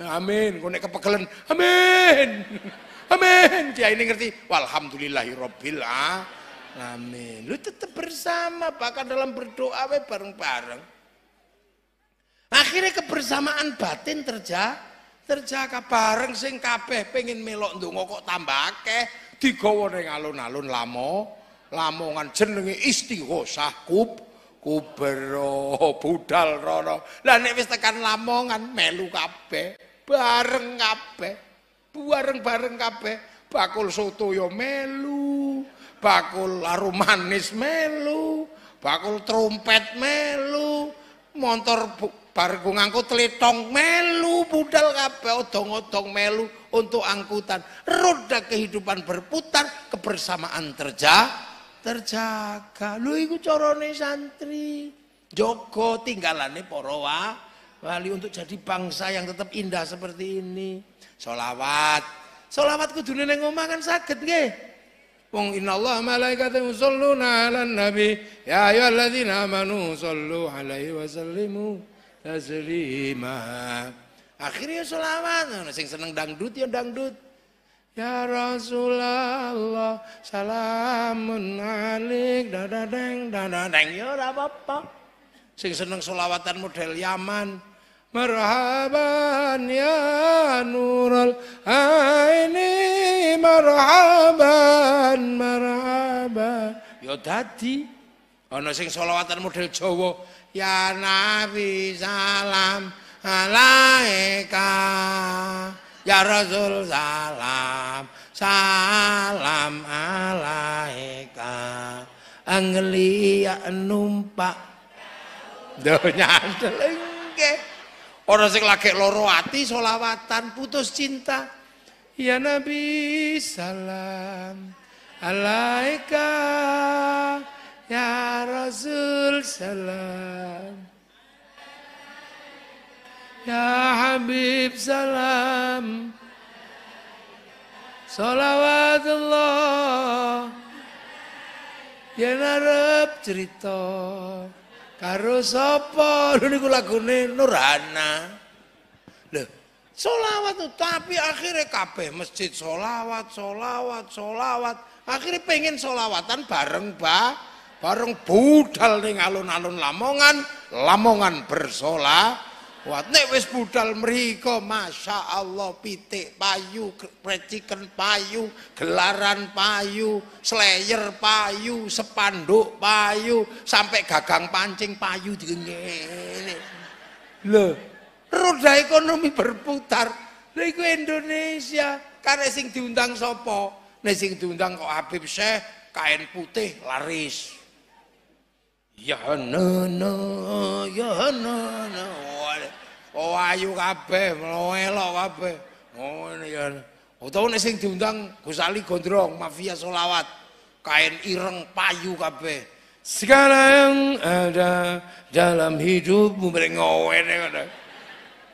amin, amin. kok nek kepekelen amin <laughs> Amin. Dia ini ngerti. Walhamdulillahirobbil Amin. Lu tetap bersama bahkan dalam berdoa we bareng-bareng. Akhirnya kebersamaan batin terjaga, terjaga bareng sing kabeh pengen melok ndonga kok tambah akeh digawa ning alun-alun lamo lamongan jenenge istighosah kub kubero budal rono lah nek wis tekan lamongan melu kabeh bareng kabeh bareng-bareng kabeh bakul soto yo ya melu bakul larum manis melu bakul trompet melu motor bar ngangkut telitong melu budal kabeh odong-odong melu untuk angkutan roda kehidupan berputar kebersamaan terja terjaga Lu iku carane santri tinggalan tinggalane porowa wali untuk jadi bangsa yang tetap indah seperti ini. Solawat, solawat dunia yang rumah kan sakit nggih. Wong inna Allah yang yusholluna 'alan nabi ya Allah amanu shollu 'alaihi wa sallimu Akhirnya solawat, nah, sing seneng dangdut ya dangdut. Ya Rasulullah salamun alik dadadeng dadadeng ya ora apa-apa. Sing seneng solawatan model Yaman, مرحبا يا نور العين مرحبا مرحبا يا دادي انا سيك صلواتنا مدل ya يا salam سلام عليك يا رسول سلام سلام عليك انجلي يا numpak دو نيا Orang sing lagi loro ati solawatan putus cinta. Ya Nabi salam alaika ya Rasul salam. Ya Habib salam Salawatullah ya arep cerita karo sapa niku lagune Nurhana lho selawat tapi akhirnya kabeh masjid selawat selawat selawat akhirnya pengen selawatan bareng ba bareng budal ning alun-alun Lamongan Lamongan bersolawat Wah, nek wis budal mriko, Masya Allah pitik payu, precikan payu, gelaran payu, slayer payu, sepanduk payu, sampai gagang pancing payu digengene. Lho, roda ekonomi berputar. Lha iku Indonesia, kare sing diundang sapa? Nek sing diundang kok Habib Syekh kain putih laris. Ya na na ya na na Oh ayu kabeh, melo kabeh. Oh, ngono ya. Utawa nek sing diundang Gus Ali Gondrong, mafia solawat. Kain ireng payu kabeh. Segala yang ada dalam hidupmu merengowene ya, ngono.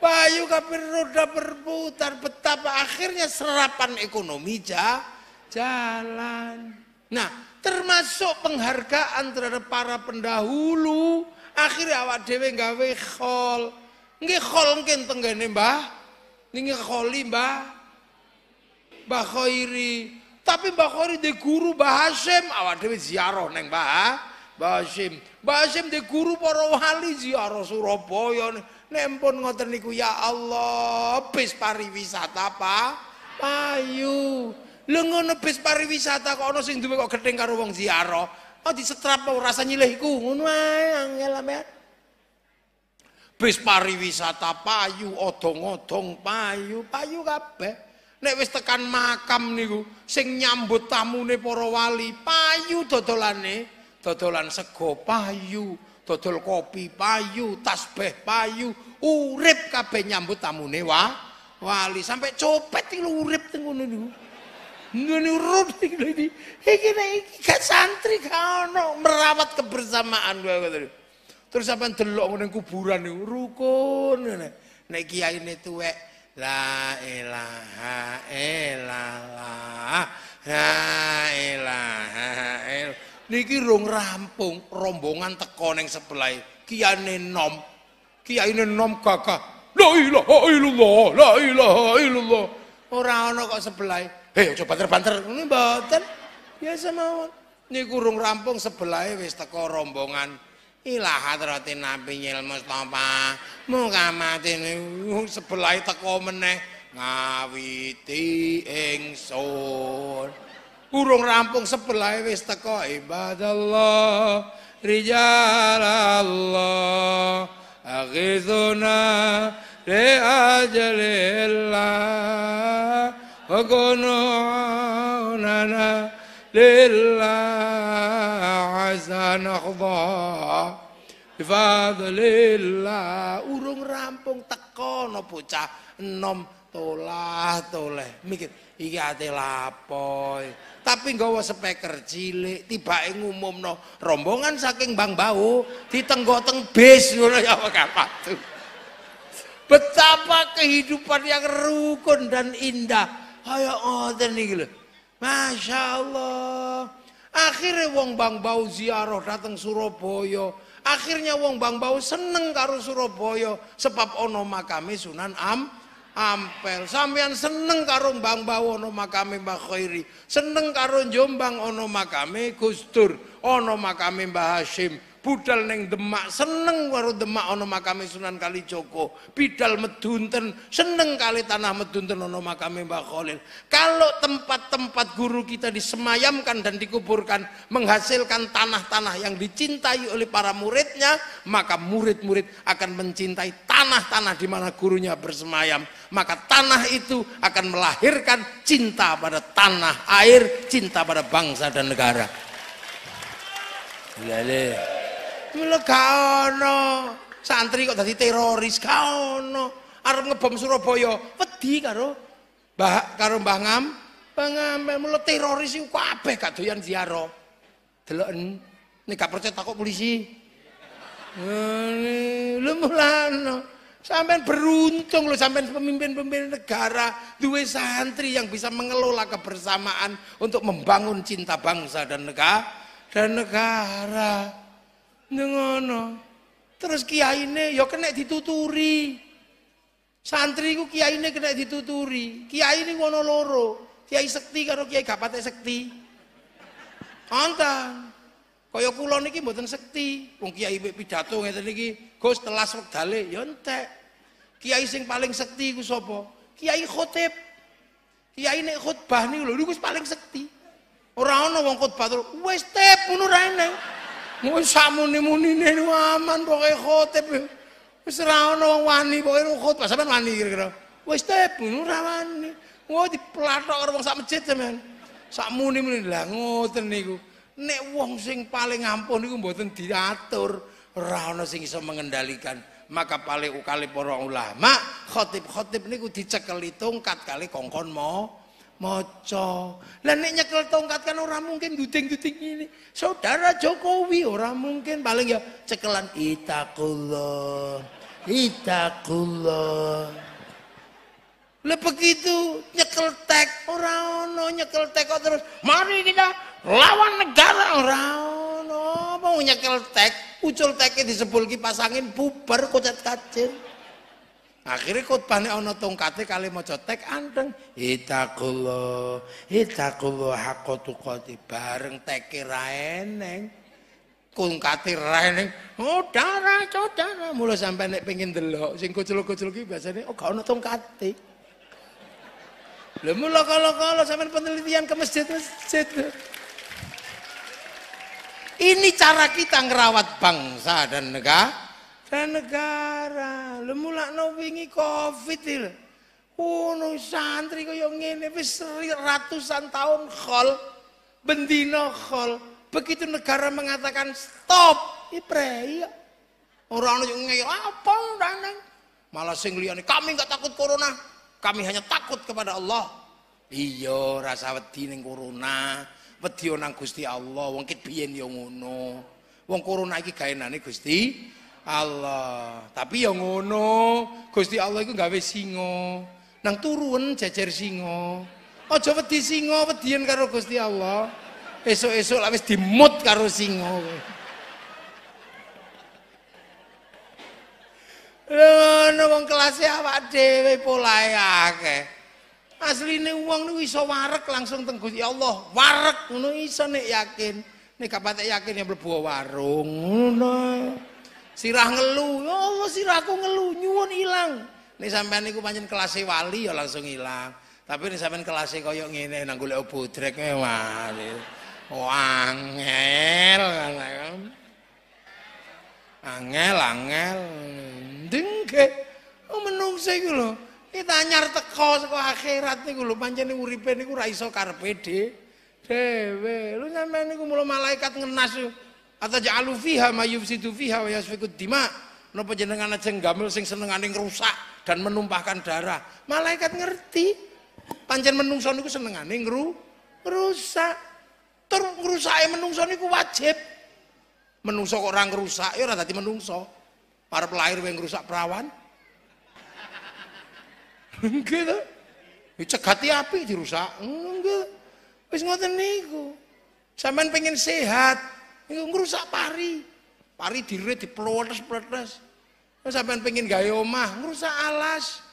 Payu kabeh roda berputar betapa akhirnya serapan ekonomi ja, jalan. Nah, termasuk penghargaan terhadap para pendahulu akhirnya awak dewe gawe khol nggih khol mungkin tenggane Mbah ini kholi Mbah Mbah Khairi tapi Mbah Khairi di guru Mbah Hashim awak dewe ziarah neng Mbah Mbah Hashim Mbah Hasyim di guru para wali ziarah Surabaya nempun ngoten niku ya Allah bis pariwisata apa payu lu ngono bis pariwisata kok ono sing duwe kok gething karo wong ziarah oh disetrap kok rasa nyilih iku ngono ae angel amean bis pariwisata payu odong-odong payu payu kabeh nek wis tekan makam niku sing nyambut tamune para wali payu dodolane dodolan sego payu dodol kopi payu tasbeh payu urip kabeh nyambut tamune Wah, wali sampai copet iki urip teng ngono niku nduweni urut iki iki iki gak santri kaono merawat kebersamaan kowe terus sampean delok ngene kuburan niku rukun ngene nek kiai tuwek la ilaha illallah la ilaha il niki rung rampung rombongan teko ning sebelah kiane nom kiane nom kakak la ilaha illallah la ilaha illallah ora ana kok sebelah Hei, eh, coba banter-banter ini mboten. Ya semawon. Niku urung rampung sebelahe wis teko rombongan Ilahat rati nabi nyil mustafa Muka mati teko meneh Ngawiti ingsun Urung rampung sebelah wis teko Ibadallah Rijalallah Akhizuna Re'ajalillah وقنوعنا لله عسى نخضع bifadlillah urung rampung teko no bocah enom tolah toleh mikir iki ate lapo tapi nggawa speaker cilik tiba tibake ngumumno rombongan saking Bang Bau teng bis ngono ya kapatu betapa kehidupan yang rukun dan indah Kaya ngoten niki lho. Masya Allah. Akhirnya wong Bang Bau ziarah datang Surabaya. Akhirnya wong Bang Bau seneng karo Surabaya sebab ono makame Sunan Am Ampel. Sampean seneng karo Bang Bau ono makame Mbah Khairi. Seneng karo Jombang ono makame Gus Dur, ono makame Mbah Hasyim budal neng Demak seneng waru Demak ono makame Sunan joko Bidal Medunten seneng kali tanah Medunten ono makame Mbah kholil Kalau tempat-tempat guru kita disemayamkan dan dikuburkan menghasilkan tanah-tanah yang dicintai oleh para muridnya, maka murid-murid akan mencintai tanah-tanah di mana gurunya bersemayam. Maka tanah itu akan melahirkan cinta pada tanah air, cinta pada bangsa dan negara. Lele. Iya, iya. Mula kau ono. Santri kok dadi teroris kau ono. Arep ngebom Surabaya, wedi karo Mbak karo Mbah Ngam. Pengamen mula teroris iku kabeh gak doyan ziarah. Deloken nek gak percaya takok polisi. Lho mulano. Sampai beruntung loh, sampai pemimpin-pemimpin negara, dua santri yang bisa mengelola kebersamaan untuk membangun cinta bangsa dan negara. Dan negara. ngono. Terus kiaine ya kena dituturi. Santri ku kiaine kena dituturi. Kiaine ngono loro. Kiai sekti karo kiai gapate sekti. Kontan. Kaya kula niki mboten sekti. Wong kiai pidato ngene niki, Gus telas wedale ya entek. Kiai sing paling sekti ku sapa? Kiai Khotib. Kiai nek khutbah niku lho paling sekti. Ora ana wong khotbah, terus wis tep ngono ra eneng. Mungkin samuni-muni ini aman, pokoknya khotep. Wis ra ono wong wani pokoke wong khotbah pas sampean wani kira-kira. Wis tebu ora wani. Wo diplatok karo wong sak masjid sampean. Sak muni-muni lah ngoten niku. Nek wong sing paling ampun niku mboten diatur, ora ono sing iso mengendalikan, maka paling ukale para ulama khotib-khotib niku dicekeli tongkat kali kongkon mau. moco. Lah nek nyekel tongkat kan ora mungkin duding-duding ini. Saudara Jokowi ora mungkin paling ya cekelan itakullah. Itakullah. Lah begitu nyekel tek ora ono nyekel tek kok terus mari kita lawan negara ora ono mau nyekel tek ucul teke disebul kipas angin bubar kocet kacir. Akhirnya khutbahnya ono tongkatnya kali mau cotek anteng. Itakulo, itakulo hakotu koti bareng teki raeneng. Kungkati raeneng. Oh darah, saudara. Mula sampai nek pengen delok. Sing kucul-kucul ki biasanya, oh kau ono tongkati. Lemu lo kalau-kalau sampai penelitian ke masjid-masjid. Ini cara kita ngerawat bangsa dan negara. Saya negara, lu mulakno wingi Covid iki uno Ono santri kaya ngene wis ratusan tahun khol, bendino khol. Begitu negara mengatakan stop, iprei ya. Orang yang ngeyel apa daneng. Malah sing liyane kami nggak takut corona, kami hanya takut kepada Allah. Iyo, rasa wedi ning corona, wedi nang Gusti Allah. Wong kit biyen ya ngono. Wong corona iki gaenane Gusti Allah. Tapi ya ngono, Gusti Allah iku gawe singa. Nang turun jejer singa. Aja wedi singa wedien karo Gusti Allah. Esuk-esuk lah wis dimut karo singa. Ono wong kelas e awak dhewe polahe akeh. Asline wong niku iso wareg langsung teng Gusti Allah. Wareg ngono iso nek yakin. Nek gak yakin ya mlebu warung. Ngono. sirah ngelu oh sirahku ngelu nyuwun ilang ini sampean niku pancen kelas wali ya langsung ilang tapi ini sampean kelas koyo ngene nang golek budrek eh, wah angel angel angel dengke oh menungsa iku lho kita nyar teko saka akhirat niku lho pancen uripe niku ra iso karepe dhewe lu sampean niku mulo malaikat ngenas yuk. Ataj'alu fiha ma situ fiha wa yasfiku dima. Napa jenengan aja gamel sing senengane rusak dan menumpahkan darah. Malaikat ngerti. panjen menungso niku senengane ngru rusak. Tur ngrusake menungso niku wajib. Menungso orang ora ngrusak ya ora dadi menungso. Para lahir wae ngrusak perawan. gitu. Dicegati ya api dirusak. Enggak. Wis ngoten niku. Sampeyan pengen sehat, Iku iya, ngrusak pari. Pari dirit dipletes-pletes. Wis sampean pengin gawe omah, ngrusak alas.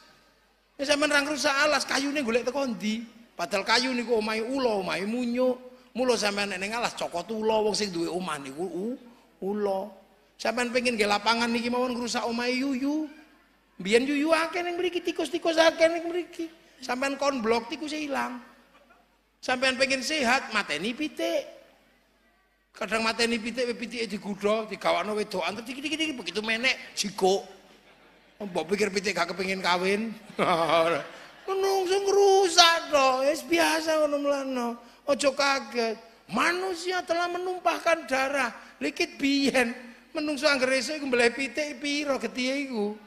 Wis sampean ra ngrusak alas, kayune golek teko ndi? Padahal kayu niku omahe ula, omahe munyuk. Mula sampean nek ning alas cokot ula wong sing duwe omah niku ula. Sampean pengin gawe lapangan niki mawon ngrusak omahe yuyu. Biyen yuyu akeh ning mriki tikus-tikus akeh ning mriki. Sampean kon blok tikusnya ilang. Sampean pengen sehat, mateni pitik. Kadang mata ini pitik kawan digudha, digawakno antar terus iki-iki begitu menek ciko mau pikir pitik gak pengen kawin. Menungso rusak dong, es biasa ngono melano ojo kaget. Manusia telah menumpahkan darah. Likit biyen menungso anggere esuk iku mbleh pitik piro getihe iku.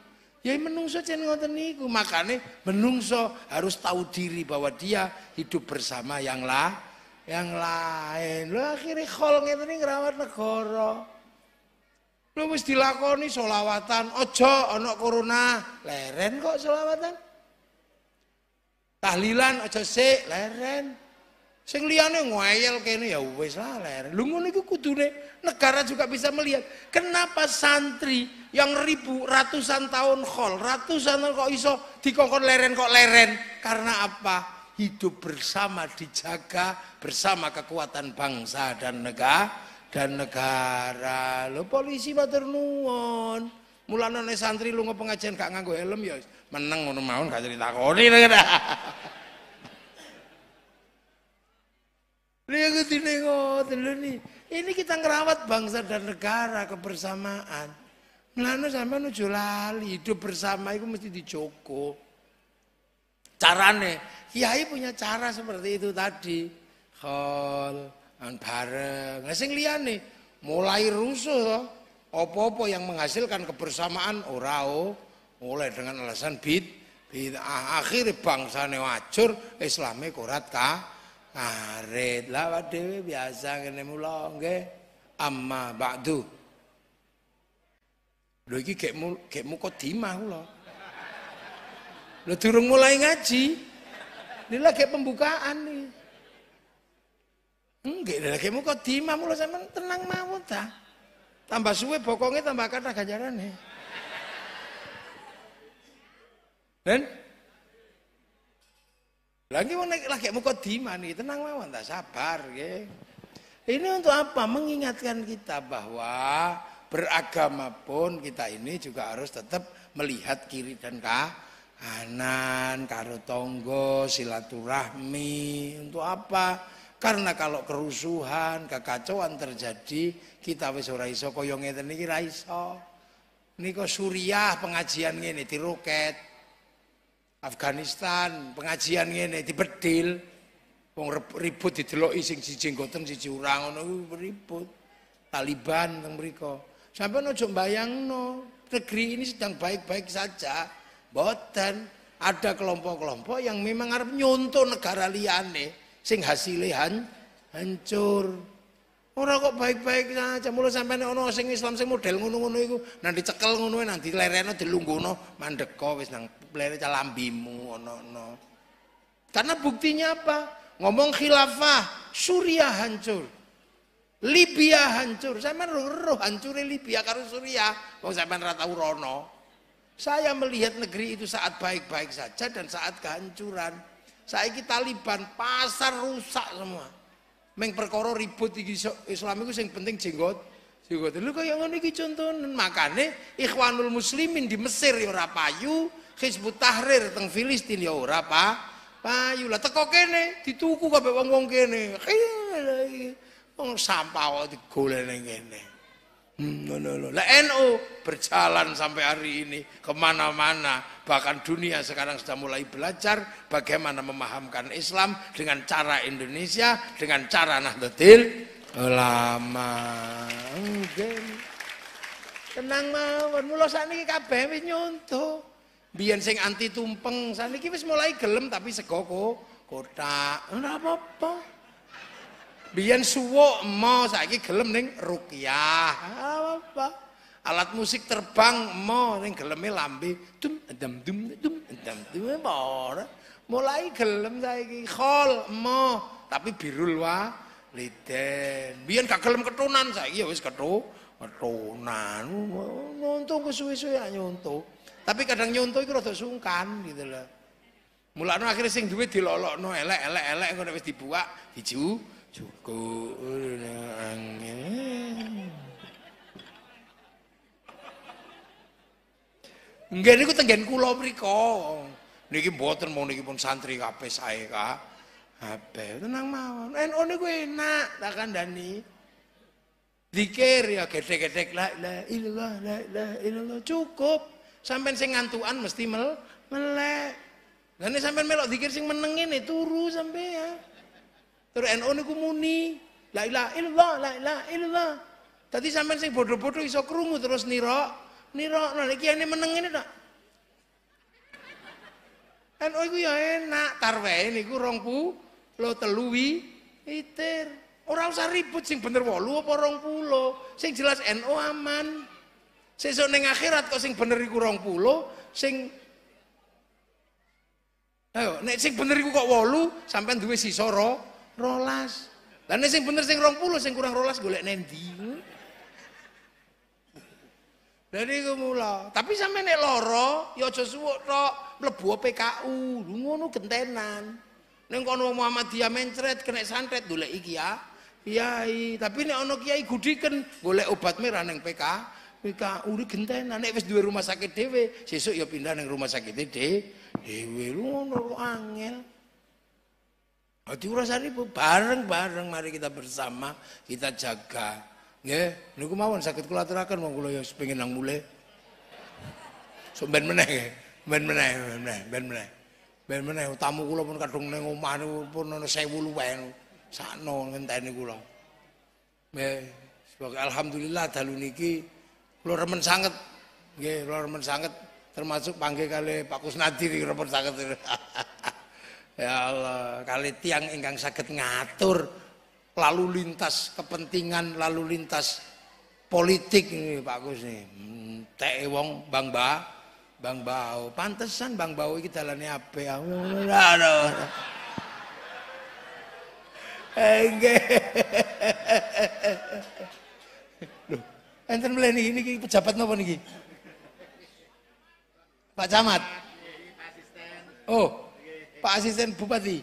Ya menungso jen ngoten niku, makane menungso harus tahu diri bahwa dia hidup bersama yang lah yang lain. Lu akhirnya khol nih ngerawat negara. Lu mesti dilakoni solawatan, ojo ono corona, leren kok solawatan. Tahlilan ojo se, leren. Sing liyane ngoyel kene ya wis lah leren. Lu ngono iku kudune negara juga bisa melihat kenapa santri yang ribu ratusan tahun khol, ratusan tahun kok iso dikongkon leren kok leren. Karena apa? hidup bersama dijaga bersama kekuatan bangsa dan negara dan negara. Lo polisi matur nuwun. Mulane nek santri lunga pengajian gak nganggo helm ya meneng ngono mawon gak ditakoni. Lihat <laughs> ketine ngoten lho ini, Ini kita ngerawat bangsa dan negara kebersamaan. Melano sama nujulali hidup bersama itu mesti dijogo. Carane, kiai punya cara seperti itu tadi. Khol, bareng. Nah sing liyane mulai rusuh opo-opo yang menghasilkan kebersamaan urau mulai dengan alasan bid bid akhir bangsane wajur islami korat ka karet lah dhewe biasa ngene mula nggih amma ba'du lho iki gek gek mukodimah kula Lo durung mulai ngaji. Ini lagi pembukaan nih. Enggak, lagi muka kok dima mulu sama tenang mau ta. Tambah suwe bokongnya tambah kata ganjaran nih. Dan lagi mau naik lagi muka kok dima nih tenang mau tak sabar ya. Ini untuk apa? Mengingatkan kita bahwa beragama pun kita ini juga harus tetap melihat kiri dan kanan anan karo tonggo silaturahmi untuk apa karena kalau kerusuhan kekacauan terjadi kita wis ora iso kaya ngeten iki ra iso Niko suriah pengajian ngene roket. Afghanistan pengajian ngene dibedil wong ribut dideloki sing siji goten siji ora ngono ribut Taliban teng mriko sampeyan aja mbayangno negeri ini sedang baik-baik saja Boten. Ada kelompok-kelompok yang memang harus nyontoh negara liane sing hasilnya han, hancur. orang kok baik-baik saja mulai sampai ono sing Islam sing model ngono-ngono iku nang dicekel ngono nanti dilereno dilungguno mandeko wis nang lere calambimu ono-ono. Karena buktinya apa? Ngomong khilafah, Suriah hancur. Libya hancur. Sampeyan roh hancure Libya karo Suriah. Wong sampeyan ora tau rono. Saya melihat negeri itu saat baik-baik saja dan saat kehancuran. Saya kita liban pasar rusak semua. Meng perkara ribut di Islam itu yang penting jenggot. Jenggot itu kayak yang iki contone. makanya Ikhwanul Muslimin di Mesir ya ora payu, Hizbut Tahrir teng Filistin ya ora pa. Payu lah teko kene dituku kabeh wong-wong kene. Iya iya. Wong sampah kok digolene kene. Hmm, no, no, no. Lah NU berjalan sampai hari ini kemana-mana. Bahkan dunia sekarang sudah mulai belajar bagaimana memahamkan Islam dengan cara Indonesia, dengan cara Nahdlatul Ulama. Mungkin. Tenang mawon, mula sakniki kabeh wis nyonto. Biyen sing anti tumpeng, sakniki wis mulai gelem tapi sego kok kotak. Ora apa-apa. Biyen suwuk mo saiki gelem ning ruqyah. Apa? Alat musik terbang mo ning geleme lambe dum dum dum dum dum dum Mulai gelem saiki khol mo tapi birul wa liden. Biyen gak gelem ketunan saiki ya wis ketu ketunan. Nyonto kesuwe-suwe nyonto. Tapi kadang nyonto iku rada sungkan gitu loh. Mulane akhirnya sing duwe dilolokno elek-elek elek ngono wis dibuak diju cukur angin Nggih niku tenggen kula mriku. Niki mboten mau niki pun santri kabeh sae, ka. Ape tenang mawon. NU oh, niku enak tak Dani. Dikir ya gedhe-gedhe la lah ilah, la ilaha cukup. Sampai sing ngantukan mesti mel melek. Lah nek sampeyan melok zikir sing meneng ngene turu ya. Terus NU niku muni, la ilaha illallah, la ilaha illallah. Tadi sampean sing bodoh-bodoh iso krungu terus niro niro, nah iki ini meneng ini tok. NU iku ya enak, tarwehe niku pu, lo teluwi itir. Ora usah ribut sing bener 8 apa 20. Sing jelas NU aman. Sesuk ning akhirat kok sing bener iku lo, sing Ayo, nek sing bener iku kok 8, sampean duwe sisa rolas dan sing bener sing rong puluh sing kurang rolas golek nendi dari kemula tapi sampe nek loro ya aja suwuk tok mlebu PKU ngono gentenan ning kono Muhammadiyah mencret kena santet golek iki ya kiai tapi nek ono kiai gudiken golek obat merah ning PK PKU uri gentenan nek wis duwe rumah sakit dhewe sesuk ya pindah ning rumah sakit dhewe dhewe ngono angel Hati oh, urusan saribu bareng-bareng mari kita bersama kita jaga. ya. niku mawon sakit kula aturaken wong kula ya pengin nang mulih. So ben meneh, ben meneh, ben meneh, ben meneh. Ben meneh tamu kula pun kadung ning omah niku pun ana 1000 luwen. Sakno ngenteni kula. Nggih, sebagai alhamdulillah dalu niki kula remen sanget. Nggih, kula remen sanget termasuk panggil kali Pak Kusnadi remen sanget. <laughs> Ya Allah, kali tiang ingkang sakit ngatur lalu lintas kepentingan, lalu lintas politik ini Pak Gus nih. Tewong e wong Bang Ba, Bang Bau. Pantesan Bang Bau ini jalannya apa? ya? Enggak. enten mlene ini, ini pejabat nopo nih. Pak Camat. Iya, iya, oh, Pak asisten bupati.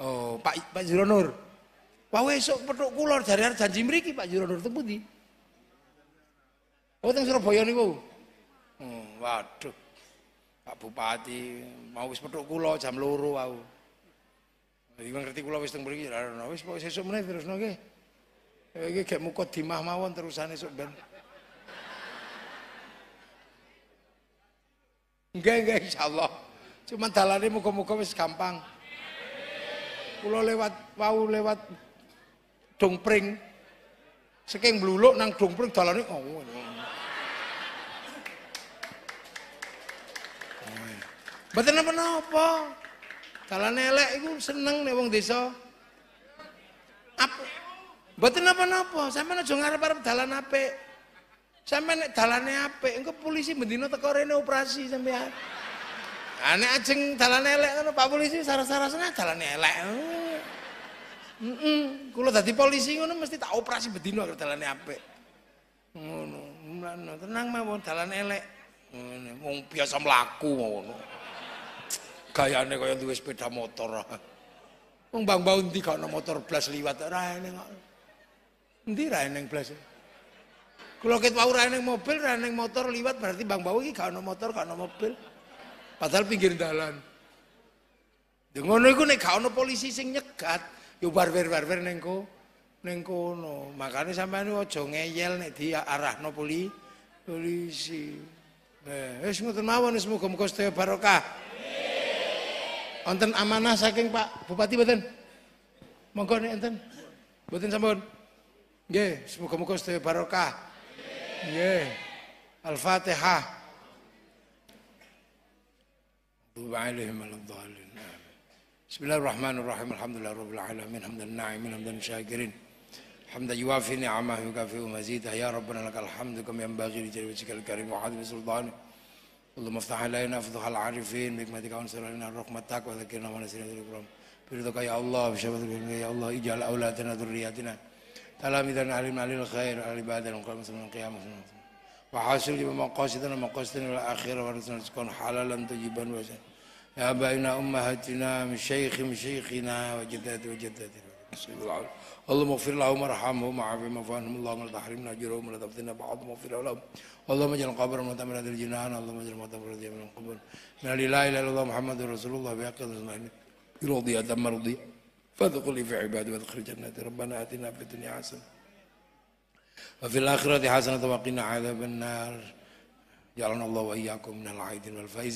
Oh, Pak Pak Jurnur. Wah, esok petuk kula dari janji mriki Pak Jurnur teng pundi? Oh, teng Surabaya niku. Hmm, waduh. Pak Bupati mau wis petuk kula jam loro wau. Jadi ngerti kula wis teng mriki ora Wis pokoke esuk meneh terus nggih. Okay. Iki gek dimah mawon terusane esuk ben. Enggak, enggak, insya Cuma dalane muka-muka wis gampang. Kula lewat wau lewat Dongpring. sekeng bluluk nang Dongpring dalane oh. oh, oh. Mboten apa? napa Dalane elek iku seneng nek wong desa. Apa? Mboten napa-napa, sampeyan aja ngarep-arep dalan apik. Sampeyan nek dalane apik, engko polisi mendino teko rene operasi sampeyan. ane ajeng dalan elek ngono Pak polisi saras-sarasna dalane elek. Heeh, mm kula dadi polisi ngono mesti tak operasi bedino agar dalane apik. Ngono, tenang mawon dalan elek. Ngono, wong biasa mlaku ngono. Gayane kaya duwe sepeda motor. Wong bang bau ndi kok motor blas liwat ora ene kok. Ndi ra ene blas. Kula ket wau ra ene mobil, ra ene motor liwat berarti bang bau iki gak ono motor, gak ono mobil. Padahal pinggir dalan. dengono ya, iku nek gak ono polisi sing nyegat, yo ya barber-barber nengko ko no kono. Makane sampean aja ngeyel nek diarahno poli polisi. eh wis ngoten mawon wis muga sedaya barokah. Wonten amanah saking Pak Bupati mboten? Monggo nek enten. Mboten sampun. Nggih, semoga-moga sedaya barokah. Nggih. Al-Fatihah. وتوب عليهم من الضالين بسم الله الرحمن الرحيم الحمد لله رب العالمين الحمد حمد الحمد حمد الشاكرين لله يوافي نعمه ويكافئ مزيده يا ربنا لك الحمد كم ينبغي لجل وجهك الكريم وعظيم سلطانك اللهم افتح علينا افضح العارفين بحكمتك وانصر علينا رحمتك وذكرنا ما ونسينا ذكرهم برضاك يا الله بشفاعة يا الله اجعل اولادنا ذرياتنا تلاميذنا علينا علي الخير علي عبادنا وقوم من القيامة وحاصل بمقاصدنا مقاصدنا الى الاخره ورزقنا رزقا حلالا طيبا وجزاء أبائنا أمهاتنا من مشايخنا وجدات وجداتنا سيد العالم اللهم اغفر لهم وارحمهم وعاف مفانهم اللهم لا تحرمنا اجرهم ولا تفتنا بعضهم واغفر لهم اللهم اجعل قبرهم وتمر هذا الجنان اللهم اجعل مقام رضي من القبر من لا اله الا الله محمد رسول الله بحق الاسماعيل يرضي ادم رضي فادخل في عبادي وادخل الجنة ربنا اتنا في الدنيا حسنه وفي الاخره حسنه وقنا عذاب النار Ya Allah wa iyyakum minal aidin